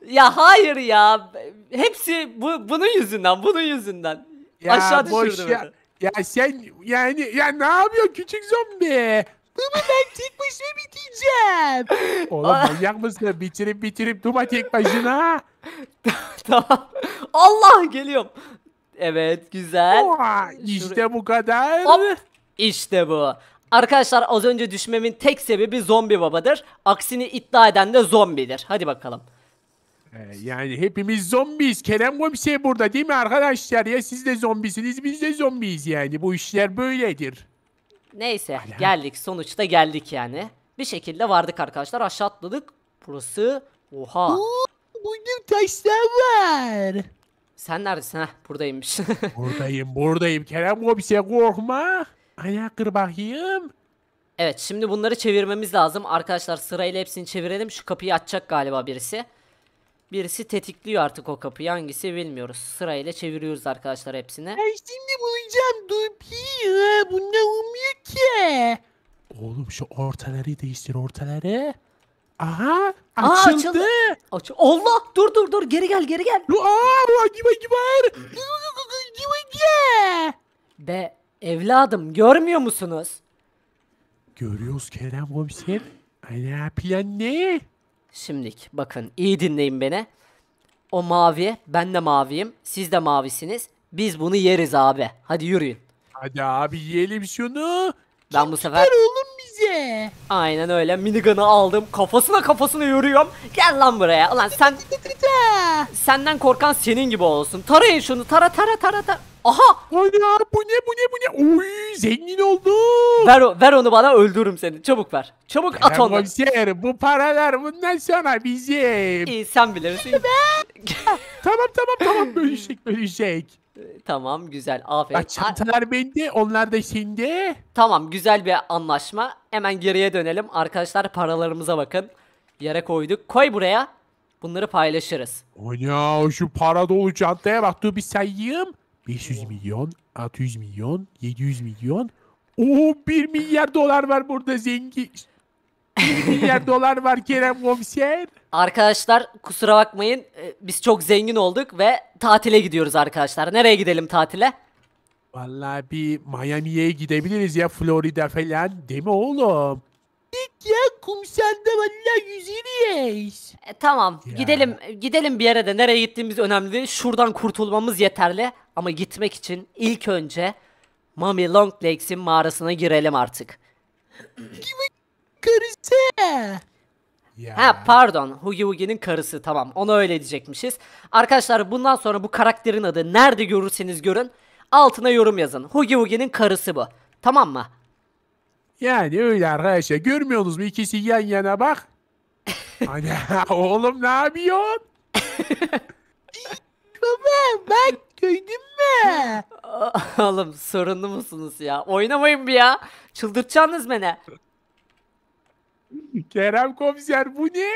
Ya hayır ya. Hepsi bu, bunun yüzünden bunun yüzünden. Ya, Aşağı düşürdü ya, beni. ya sen yani ya ne yapıyorsun küçük zombi? aklımı ben tek başına biteceğim. Oğlum manyak mısın? Bitirip bitirip durma tek başına. tamam. Allah geliyorum. Evet güzel. Oha, işte bu kadar. Hop, işte bu. Arkadaşlar az önce düşmemin tek sebebi zombi babadır. Aksini iddia eden de zombidir. Hadi bakalım. Ee, yani hepimiz zombiyiz. Kerem komiser burada değil mi arkadaşlar? Ya siz de zombisiniz biz de zombiyiz yani. Bu işler böyledir. Neyse Hala. geldik sonuçta geldik yani. Bir şekilde vardık arkadaşlar aşağı atladık. Burası oha. Oo, bunun taşlar var. Sen neredesin? Heh, buradaymış. buradayım, buradayım. Kerem komiser korkma. Ayağa kır bakayım. Evet, şimdi bunları çevirmemiz lazım. Arkadaşlar sırayla hepsini çevirelim. Şu kapıyı açacak galiba birisi. Birisi tetikliyor artık o kapıyı. Hangisi bilmiyoruz. Sırayla çeviriyoruz arkadaşlar hepsini. Ben şimdi bulacağım. Dur bir Bunda olmuyor ki. Oğlum şu ortaları değiştir ortaları. Aha açıldı. Aa, açıldı. Aç Allah dur dur dur geri gel geri gel. Aa gibi gibi giber. Be evladım görmüyor musunuz? Görüyoruz Kerem komiser. Ana plan ne? Şimdilik bakın iyi dinleyin beni. O mavi, ben de maviyim, siz de mavisiniz. Biz bunu yeriz abi. Hadi yürüyün. Hadi abi yiyelim şunu. Ben bu sefer... oğlum bize. Aynen öyle minigun'ı aldım kafasına kafasına yoruyorum. Gel lan buraya ulan sen senden korkan senin gibi olsun. Tarayın şunu tara tara tara tara. Aha! Ana bu ne bu ne bu ne? Oy zengin oldum. Ver, ver onu bana öldürürüm seni. Çabuk ver. Çabuk at onu. Komiser bu paralar bundan sonra bizim. İyi sen bilirsin. tamam tamam tamam bölüşecek bölüşecek. Tamam güzel aferin. Çantalar bende onlar da şimdi. Tamam güzel bir anlaşma. Hemen geriye dönelim. Arkadaşlar paralarımıza bakın. Yere koyduk. Koy buraya. Bunları paylaşırız. Ana şu para dolu çantaya bak dur bir sayayım. 500 milyon, 600 milyon, 700 milyon. Oo 1 milyar dolar var burada zengin milyar dolar var Kerem komiser. Arkadaşlar kusura bakmayın e, biz çok zengin olduk ve tatile gidiyoruz arkadaşlar. Nereye gidelim tatile? Vallahi bir Miami'ye gidebiliriz ya Florida falan değil mi oğlum? Gittik ya kumsalda valla yüzüneyiz. E, tamam ya. gidelim gidelim bir yere de nereye gittiğimiz önemli değil. Şuradan kurtulmamız yeterli. Ama gitmek için ilk önce Mami Longlegs'in mağarasına girelim artık. Gibi karısı. Ya. Ha pardon Hugi Hugi'nin karısı tamam Onu öyle diyecekmişiz. Arkadaşlar bundan sonra bu karakterin adı nerede görürseniz görün altına yorum yazın. Hugi Hugi'nin karısı bu tamam mı? Yani öyle arkadaşlar görmüyorsunuz mu ikisi yan yana bak. Ana hani, oğlum ne yapıyorsun? Baba bak gördün mü? Oğlum sorunlu musunuz ya? Oynamayın bir ya. Çıldıracaksınız beni. Kerem komiser bu ne?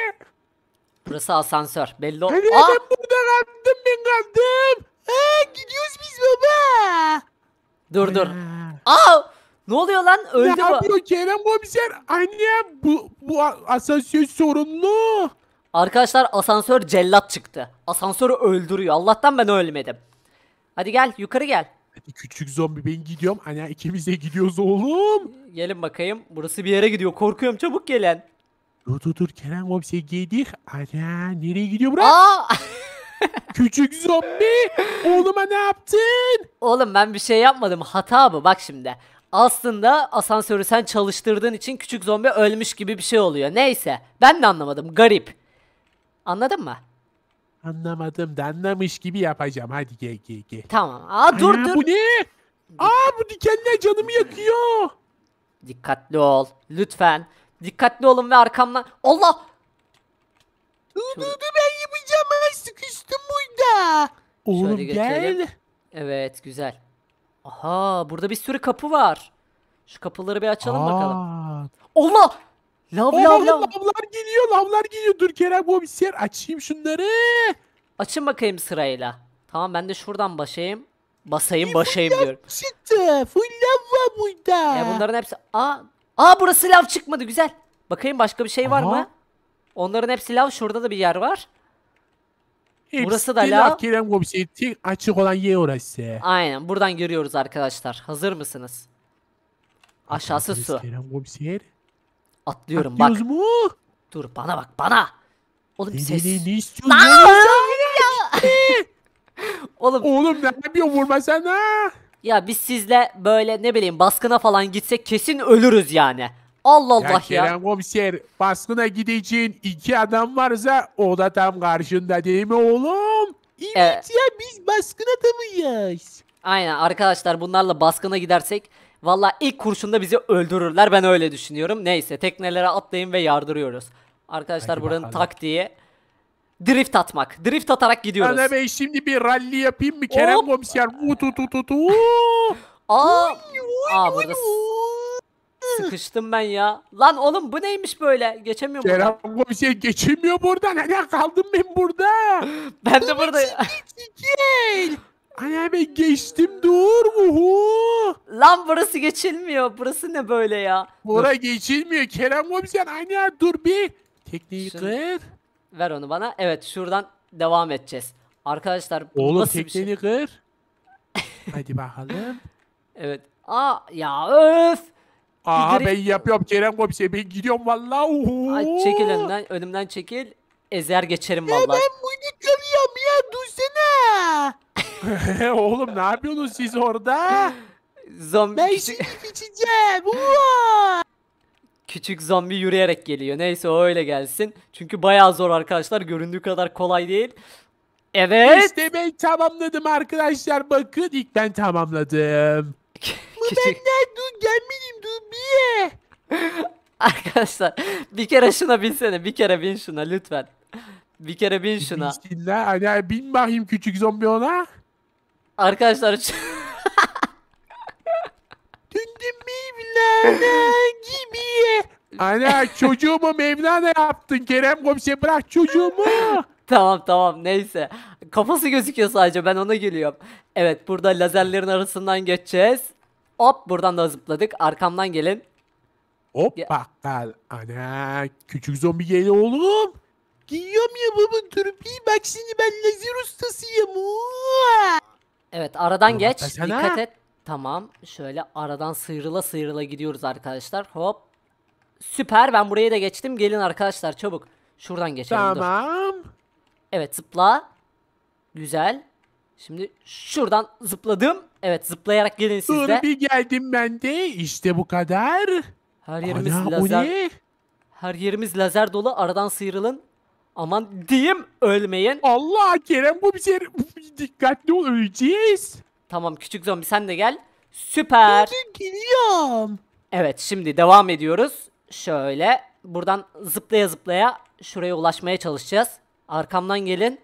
Burası asansör. Belli ol. Hani Aa! ben burada kaldım ben kaldım. Ha, gidiyoruz biz baba. Dur dur. Aa! Ne oluyor lan? Öldü ne yapıyor Kerem komiser? Anne bu, bu asansör sorunlu. Arkadaşlar asansör cellat çıktı. Asansörü öldürüyor. Allah'tan ben ölmedim. Hadi gel yukarı gel. Hadi küçük zombi ben gidiyorum. Ana ikimiz de gidiyoruz oğlum. Gelin bakayım. Burası bir yere gidiyor. Korkuyorum çabuk gelen. Dur dur dur Kerem komiser geldik. Ana nereye gidiyor burası? küçük zombi. Oğluma ne yaptın? Oğlum ben bir şey yapmadım. Hata bu. Bak şimdi. Aslında asansörü sen çalıştırdığın için küçük zombi ölmüş gibi bir şey oluyor. Neyse. Ben de anlamadım. Garip. Anladın mı? Anlamadım da anlamış gibi yapacağım. Hadi gel gel gel. Tamam. Aa dur Aa, dur. Bu ne? Aa bu dikenler canımı yakıyor. Dikkatli ol. Lütfen. Dikkatli olun ve arkamdan. Allah! Dur dur ben yapacağım. Ben sıkıştım burada. Oğlum gel. Evet güzel. Aha burada bir sürü kapı var. Şu kapıları bir açalım Aa, bakalım. Allah! Lav lav lav. Lavlar geliyor lavlar geliyor. Dur Kerem komiser açayım şunları. Açın bakayım sırayla. Tamam ben de şuradan başayım. Basayım başayım full diyorum. çıktı. Full lav var burada. Ya e, bunların hepsi... A, aa burası lav çıkmadı güzel. Bakayım başka bir şey var mı? Onların hepsi lav. Şurada da bir yer var. Hepsi burası da lav. Kerem komiser şey. tek açık olan yer orası. Aynen buradan görüyoruz arkadaşlar. Hazır mısınız? Aşağısı Hazırız su. Kerem komiser. Atlıyorum bak. mu? Dur bana bak bana. Oğlum bir ses. Ne, ne istiyorsun? Ya! Oğlum. Oğlum ne yapıyor vurma sen ha? Ya biz sizle böyle ne bileyim baskına falan gitsek kesin ölürüz yani. Allah Allah ya. Kerem ya Kerem komiser baskına gideceğin iki adam varsa o da tam karşında değil mi oğlum? Evet ee, ya biz baskına da mıyız? Aynen arkadaşlar bunlarla baskına gidersek Valla ilk kurşunda bizi öldürürler ben öyle düşünüyorum. Neyse teknelere atlayın ve yardırıyoruz. Arkadaşlar Hadi buranın bakalım. taktiği drift atmak. Drift atarak gidiyoruz. Ana bey şimdi bir rally yapayım mı Kerem Hop. komiser? Vu tu tu tu Aa, aa burada sıkıştım ben ya. Lan oğlum bu neymiş böyle? Geçemiyorum Kerem buradan. komiser geçemiyor buradan. Neden kaldım ben burada? ben de burada. Ay abi geçtim dur. Uhu. Lan burası geçilmiyor. Burası ne böyle ya? Bura geçilmiyor. Kerem Komiser anne dur bir. Tekneyi Şunu... kır. Ver onu bana. Evet şuradan devam edeceğiz. Arkadaşlar Oğlum, nasıl bir şey? Oğlum tekneyi kır. Hadi bakalım. evet. Aa ya öf. Aha Gideri... ben yapıyorum Kerem Komiser. Ben gidiyorum vallahi. Uhu. Ay, çekil önümden. Önümden çekil. Ezer geçerim vallahi. Ya ben bunu görüyorum ya. Dursana. Oğlum ne yapıyorsunuz siz orada? Zombi ben küçük... şimdi geçeceğim. küçük zombi yürüyerek geliyor. Neyse o öyle gelsin. Çünkü bayağı zor arkadaşlar. Göründüğü kadar kolay değil. Evet. İşte ben tamamladım arkadaşlar. Bakın ilk ben tamamladım. Bu küçük... benden dur gelmedim dur bir. arkadaşlar bir kere şuna binsene. Bir kere bin şuna lütfen. Bir kere bin şuna. Bismillah. Hani bin bakayım küçük zombi ona. Arkadaşlar gibi. Ana çocuğumu Mevlana yaptın Kerem komiser bırak çocuğumu. tamam tamam neyse. Kafası gözüküyor sadece ben ona geliyorum. Evet burada lazerlerin arasından geçeceğiz. Hop buradan da zıpladık. Arkamdan gelin. Hop bak gel Ana küçük zombi gel oğlum. Giyiyorum ya baba turpiyi bak şimdi ben lazer ustasıyım. Oo. Evet aradan Allah geç. Desene. Dikkat et. Tamam. Şöyle aradan sıyrıla sıyrıla gidiyoruz arkadaşlar. Hop. Süper. Ben burayı da geçtim. Gelin arkadaşlar çabuk. Şuradan geçelim. Tamam. Dur. Evet zıpla. Güzel. Şimdi şuradan zıpladım. Evet zıplayarak gelin siz Dur bir geldim ben de. İşte bu kadar. Her yerimiz Ana, lazer. Her yerimiz lazer dolu. Aradan sıyrılın. Aman diyeyim ölmeyin. Allah Kerem bu bize dikkatli ol öleceğiz. Tamam küçük zombi sen de gel. Süper. Peki, geliyorum. Evet şimdi devam ediyoruz. Şöyle buradan zıplaya zıplaya şuraya ulaşmaya çalışacağız. Arkamdan gelin.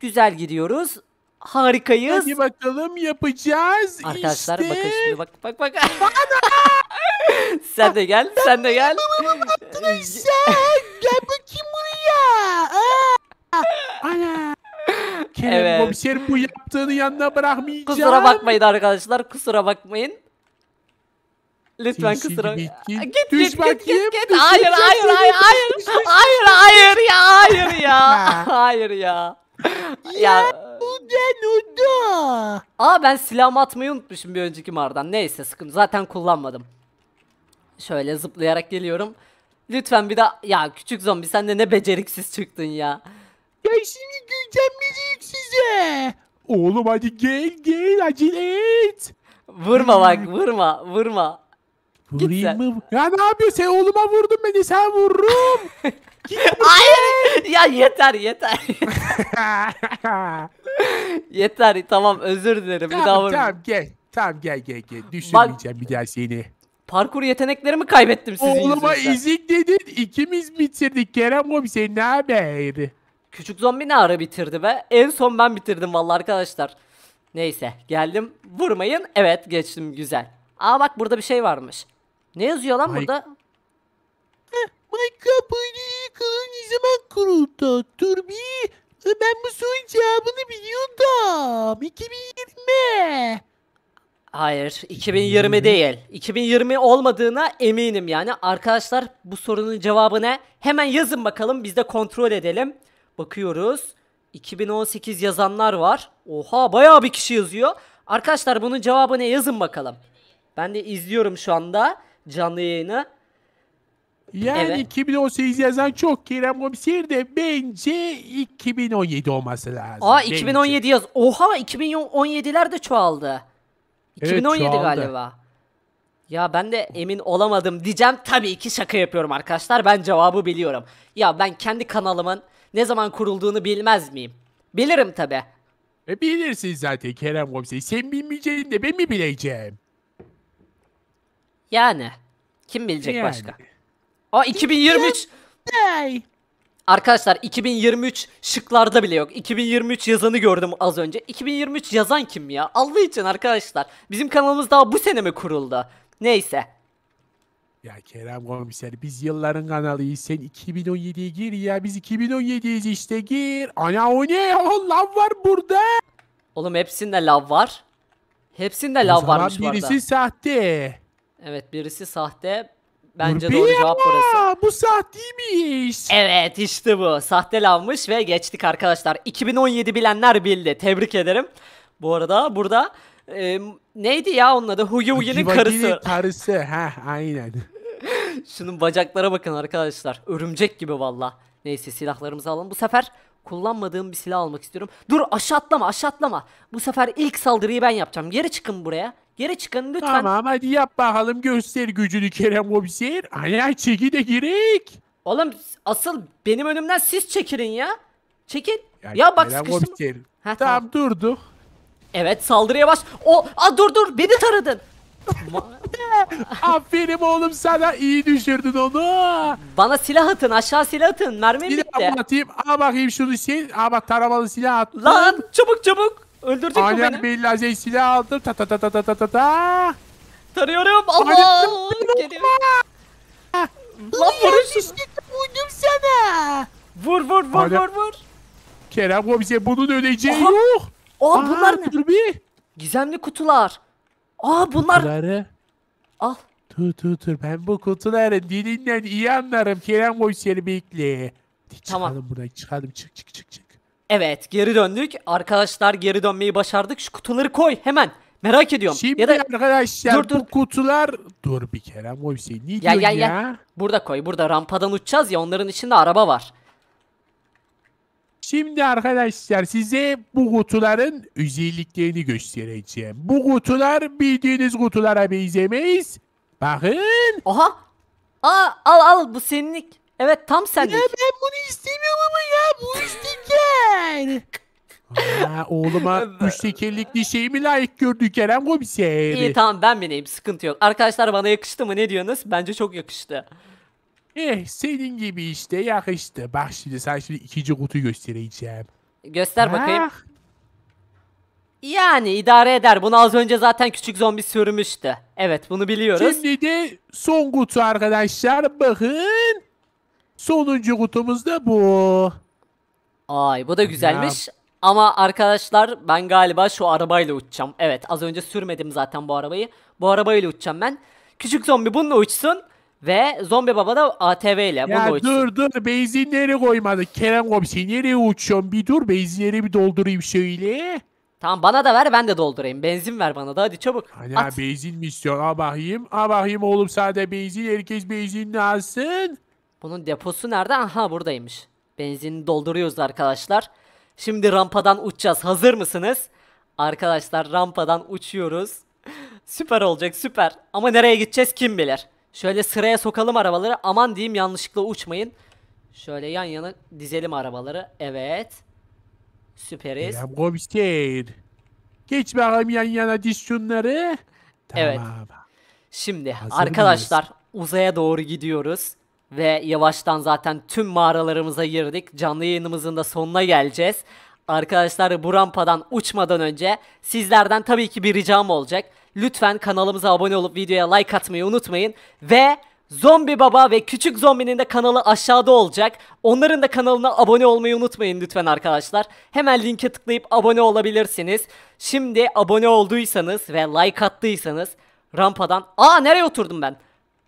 Güzel gidiyoruz. Harikayız. Hadi bakalım yapacağız Arkadaşlar işte. bakın şimdi bak bak bak. sen de gel sen de gel. sen gel bakayım buraya. Aa. Ana. evet. komiserim bu yaptığını yanına bırakmayacağım. Kusura bakmayın arkadaşlar kusura bakmayın. Lütfen Sinsi kusura. Git git git git, git, git, git. Hayır hayır hayır hayır. Hayır hayır ya hayır ya. hayır ya. ya. Ben orada. Aa ben silahımı atmayı unutmuşum bir önceki mardan. Neyse sıkıntı zaten kullanmadım. Şöyle zıplayarak geliyorum. Lütfen bir daha ya küçük zombi sen de ne beceriksiz çıktın ya. Ya şimdi gücenmeyeceğim size. Oğlum hadi gel gel acele et. Vurma bak vurma vurma. Vurayım mı? Ya ne yapıyorsun? Sen oğluma vurdun beni. Sen vururum. Hayır. Ya yeter yeter. yeter tamam özür dilerim. Tamam bir daha vurmayayım. tamam gel. Tamam gel gel gel. Düşünmeyeceğim Bak, bir daha seni. Parkur yeteneklerimi kaybettim sizin Oğluma yüzünüzden. izin dedin. İkimiz bitirdik. Kerem sen ne haber? Küçük zombi ne ara bitirdi be? En son ben bitirdim vallahi arkadaşlar. Neyse geldim. Vurmayın. Evet geçtim güzel. Aa bak burada bir şey varmış. Ne yazıyor lan Ay- burada? Kapıyı kılın ne zaman kuruldu? Dur bir. E, ben bu sorunun cevabını biliyordum. 2020. Hayır 2020 değil. 2020 olmadığına eminim yani. Arkadaşlar bu sorunun cevabı ne? Hemen yazın bakalım biz de kontrol edelim. Bakıyoruz. 2018 yazanlar var. Oha bayağı bir kişi yazıyor. Arkadaşlar bunun cevabı ne yazın bakalım. Ben de izliyorum şu anda canlı yayına. Yani evet. 2018 yazan çok Kerem Komiser de bence 2017 olması lazım. Aa 2017 bence. yaz. Oha 2017'ler de çoğaldı. 2017 evet, çoğaldı. galiba. Ya ben de emin olamadım diyeceğim. Tabii ki şaka yapıyorum arkadaşlar. Ben cevabı biliyorum. Ya ben kendi kanalımın ne zaman kurulduğunu bilmez miyim? Bilirim tabii. E bilirsin zaten Kerem Komiser. Sen bilmeyeceğin de ben mi bileceğim? Yani. Kim bilecek yani. başka? O 2023. Arkadaşlar 2023 şıklarda bile yok. 2023 yazanı gördüm az önce. 2023 yazan kim ya? Allah için arkadaşlar. Bizim kanalımız daha bu sene mi kuruldu? Neyse. Ya Kerem komiser biz yılların kanalıyız. Sen 2017'ye gir ya. Biz 2017'yiz işte gir. Ana o ne? O lav var burada. Oğlum hepsinde lav var. Hepsinde lav varmış bu arada. birisi sahte. Evet birisi sahte. Bence doğru cevap burası. Bu sahteymiş. Evet işte bu. Sahte lavmış ve geçtik arkadaşlar. 2017 bilenler bildi. Tebrik ederim. Bu arada burada e, neydi ya onun adı? Hugi Hugi'nin karısı. karısı. ha aynen. Şunun bacaklara bakın arkadaşlar. Örümcek gibi valla. Neyse silahlarımızı alalım. Bu sefer Kullanmadığım bir silah almak istiyorum. Dur aşağı atlama aşağı atlama. Bu sefer ilk saldırıyı ben yapacağım. Geri çıkın buraya. Geri çıkın lütfen. Tamam hadi yap bakalım göster gücünü Kerem komiser. Ayağı çeki de gerek. Oğlum asıl benim önümden siz çekirin ya. Çekin. Ya, ya bak sıkıştım. tamam, tamam durduk. Evet saldırıya baş. O, a, dur dur beni taradın. Aferin oğlum sana iyi düşürdün onu. Bana silah atın aşağı silah atın mermi bitti. Silah mı atayım? Al bakayım şunu şey. Al bak taramalı silah at. Lan çabuk çabuk. Öldürecek bu beni. Aynen bir lazer silah aldım. Ta ta ta ta ta ta ta ta. Tarıyorum. Allah. Geliyor. Lan vurun şunu. sana. Vur vur vur Aynen. vur vur. Kerem komiser bunun öleceği yok. Aa, bunlar ne? bir. Gizemli kutular. Aa bunlar. Kutuları. Al. Dur dur dur ben bu kutuları dilinden iyi anlarım Kerem komiseri bekle. Hadi Tamam. Çıkalım buradan çıkalım çık çık çık çık. Evet geri döndük. Arkadaşlar geri dönmeyi başardık. Şu kutuları koy hemen. Merak ediyorum. Şimdi ya da arkadaşlar Dur, dur. bu kutular... Dur bir Kerem komiseri ne diyorsun ya? ya gel. burada koy. Burada rampadan uçacağız ya onların içinde araba var. Şimdi arkadaşlar size bu kutuların özelliklerini göstereceğim. Bu kutular bildiğiniz kutulara benzemeyiz. Bakın. Oha. Aa, al al bu senlik. Evet tam senlik. Ya ben bunu istemiyorum ama ya bu istiker. Aa, oğluma üç tekerlekli şeyi mi layık gördü Kerem komiser? İyi tamam ben bineyim sıkıntı yok. Arkadaşlar bana yakıştı mı ne diyorsunuz? Bence çok yakıştı. Eh senin gibi işte yakıştı. Bak şimdi sen şimdi ikinci kutuyu göstereceğim. Göster ah. bakayım. Ah. Yani idare eder. Bunu az önce zaten küçük zombi sürmüştü. Evet bunu biliyoruz. Şimdi de son kutu arkadaşlar. Bakın. Sonuncu kutumuz da bu. Ay bu da güzelmiş. Ya. Ama arkadaşlar ben galiba şu arabayla uçacağım. Evet az önce sürmedim zaten bu arabayı. Bu arabayla uçacağım ben. Küçük zombi bununla uçsun. Ve Zombi Baba da ATV ile ya bunu uçsun. dur dur benzinleri koymadı. Kerem komiser nereye uçuyorsun? Bir dur benzinleri bir doldurayım şöyle. Tamam bana da ver ben de doldurayım. Benzin ver bana da hadi çabuk. Hani At. benzin mi istiyorsun? Ha bakayım. Ha bakayım oğlum sade benzin. Herkes benzin alsın. Bunun deposu nerede? Aha buradaymış. Benzinini dolduruyoruz arkadaşlar. Şimdi rampadan uçacağız. Hazır mısınız? Arkadaşlar rampadan uçuyoruz. süper olacak süper. Ama nereye gideceğiz kim bilir. Şöyle sıraya sokalım arabaları. Aman diyeyim yanlışlıkla uçmayın. Şöyle yan yana dizelim arabaları. Evet. Süperiz. Selam komiser. Geç bakalım yan yana diz şunları. Tamam. Şimdi Hazır arkadaşlar mıyız? uzaya doğru gidiyoruz. Ve yavaştan zaten tüm mağaralarımıza girdik. Canlı yayınımızın da sonuna geleceğiz. Arkadaşlar bu rampadan uçmadan önce sizlerden tabii ki bir ricam olacak. Lütfen kanalımıza abone olup videoya like atmayı unutmayın. Ve Zombi Baba ve Küçük Zombi'nin de kanalı aşağıda olacak. Onların da kanalına abone olmayı unutmayın lütfen arkadaşlar. Hemen linke tıklayıp abone olabilirsiniz. Şimdi abone olduysanız ve like attıysanız rampadan... Aa nereye oturdum ben?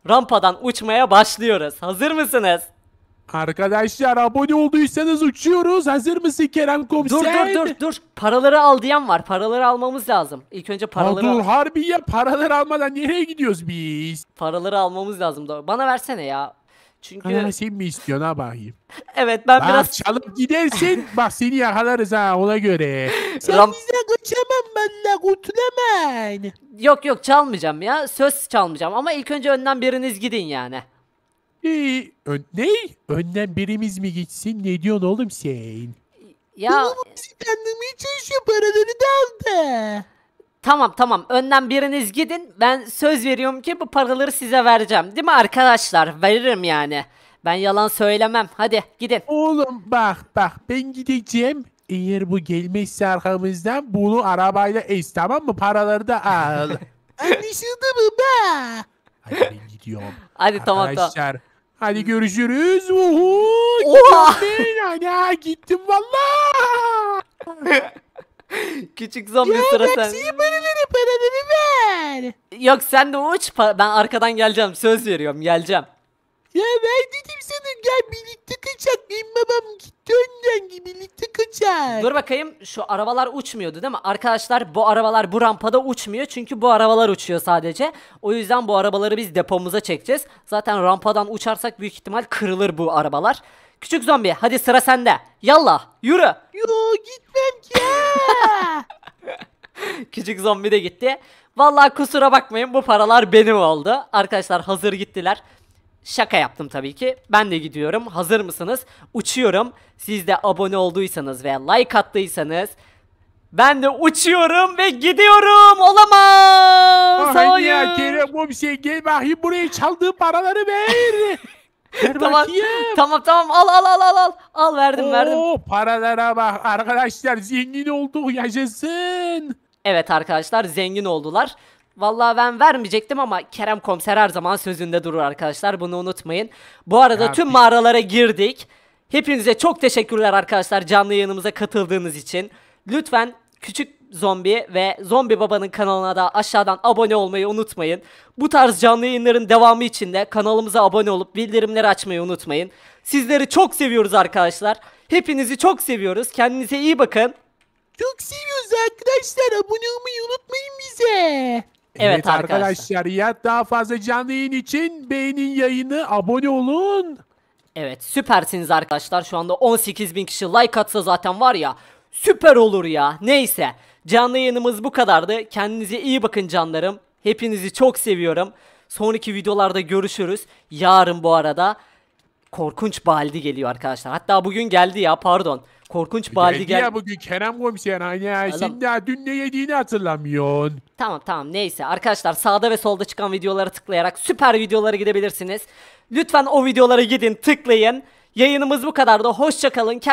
Rampadan uçmaya başlıyoruz. Hazır mısınız? Arkadaşlar abone olduysanız uçuyoruz. Hazır mısın Kerem komiser? Dur dur dur dur. Paraları al diyen var. Paraları almamız lazım. İlk önce paraları Aa, dur al. harbi ya paraları almadan nereye gidiyoruz biz? Paraları almamız lazım. da. Bana versene ya. Çünkü... Aa, sen mi istiyorsun ha bakayım? evet ben bak, biraz... çalıp gidersin bak seni yakalarız ha ona göre. sen Ram... bize kaçamam valla kurtulamam. Yok yok çalmayacağım ya söz çalmayacağım ama ilk önce önden biriniz gidin yani. Ee, ön, ne? Önden birimiz mi gitsin? Ne diyorsun oğlum sen? Ya Oğlum bizi kandırmaya çalışıyor paraları da aldı. tamam tamam önden biriniz gidin. Ben söz veriyorum ki bu paraları size vereceğim. Değil mi arkadaşlar? Veririm yani. Ben yalan söylemem. Hadi gidin. Oğlum bak bak ben gideceğim. Eğer bu gelmezse arkamızdan bunu arabayla ez tamam mı? Paraları da al. Anlaşıldı mı be? Hadi ben gidiyorum. Hadi tamam tamam. Hadi görüşürüz. Uhu. Oha. Ana gittim valla. Küçük zombi sıra sen. Galaksiye paraları paraları ver. Yok sen de uç. Ben arkadan geleceğim. Söz veriyorum geleceğim. Ya ben dedim sana gel birlikte kaçak. Benim babam gitti önden gibi birlikte kaçak. Dur bakayım şu arabalar uçmuyordu değil mi? Arkadaşlar bu arabalar bu rampada uçmuyor çünkü bu arabalar uçuyor sadece. O yüzden bu arabaları biz depomuza çekeceğiz. Zaten rampadan uçarsak büyük ihtimal kırılır bu arabalar. Küçük zombi hadi sıra sende. Yallah yürü. Yo gitmem ki. Küçük zombi de gitti. Vallahi kusura bakmayın bu paralar benim oldu. Arkadaşlar hazır gittiler. Şaka yaptım tabii ki. Ben de gidiyorum. Hazır mısınız? Uçuyorum. Siz de abone olduysanız ve like attıysanız ben de uçuyorum ve gidiyorum. Olamaz. Hayır. Ya Kerem şey gel bakayım buraya çaldığı paraları ver. ver tamam, tamam tamam al al al al al. Al verdim Oo, verdim. paralara bak arkadaşlar zengin olduk yaşasın. Evet arkadaşlar zengin oldular. Vallahi ben vermeyecektim ama Kerem Komiser her zaman sözünde durur arkadaşlar. Bunu unutmayın. Bu arada ya tüm abi. mağaralara girdik. Hepinize çok teşekkürler arkadaşlar canlı yayınımıza katıldığınız için. Lütfen küçük zombi ve zombi babanın kanalına da aşağıdan abone olmayı unutmayın. Bu tarz canlı yayınların devamı için de kanalımıza abone olup bildirimleri açmayı unutmayın. Sizleri çok seviyoruz arkadaşlar. Hepinizi çok seviyoruz. Kendinize iyi bakın. Çok seviyoruz arkadaşlar. Abone olmayı unutmayın bize. Evet, evet arkadaşlar. arkadaşlar ya daha fazla canlı yayın için beğenin yayını abone olun. Evet süpersiniz arkadaşlar şu anda 18 bin kişi like atsa zaten var ya süper olur ya neyse canlı yayınımız bu kadardı kendinize iyi bakın canlarım hepinizi çok seviyorum sonraki videolarda görüşürüz yarın bu arada korkunç baldi geliyor arkadaşlar. Hatta bugün geldi ya pardon. Korkunç baldi geldi. Ya bugün Kerem komiser hani ya sen daha dün ne yediğini hatırlamıyorsun. Tamam tamam neyse arkadaşlar sağda ve solda çıkan videolara tıklayarak süper videolara gidebilirsiniz. Lütfen o videolara gidin tıklayın. Yayınımız bu kadar kadardı. Hoşçakalın. Kendinize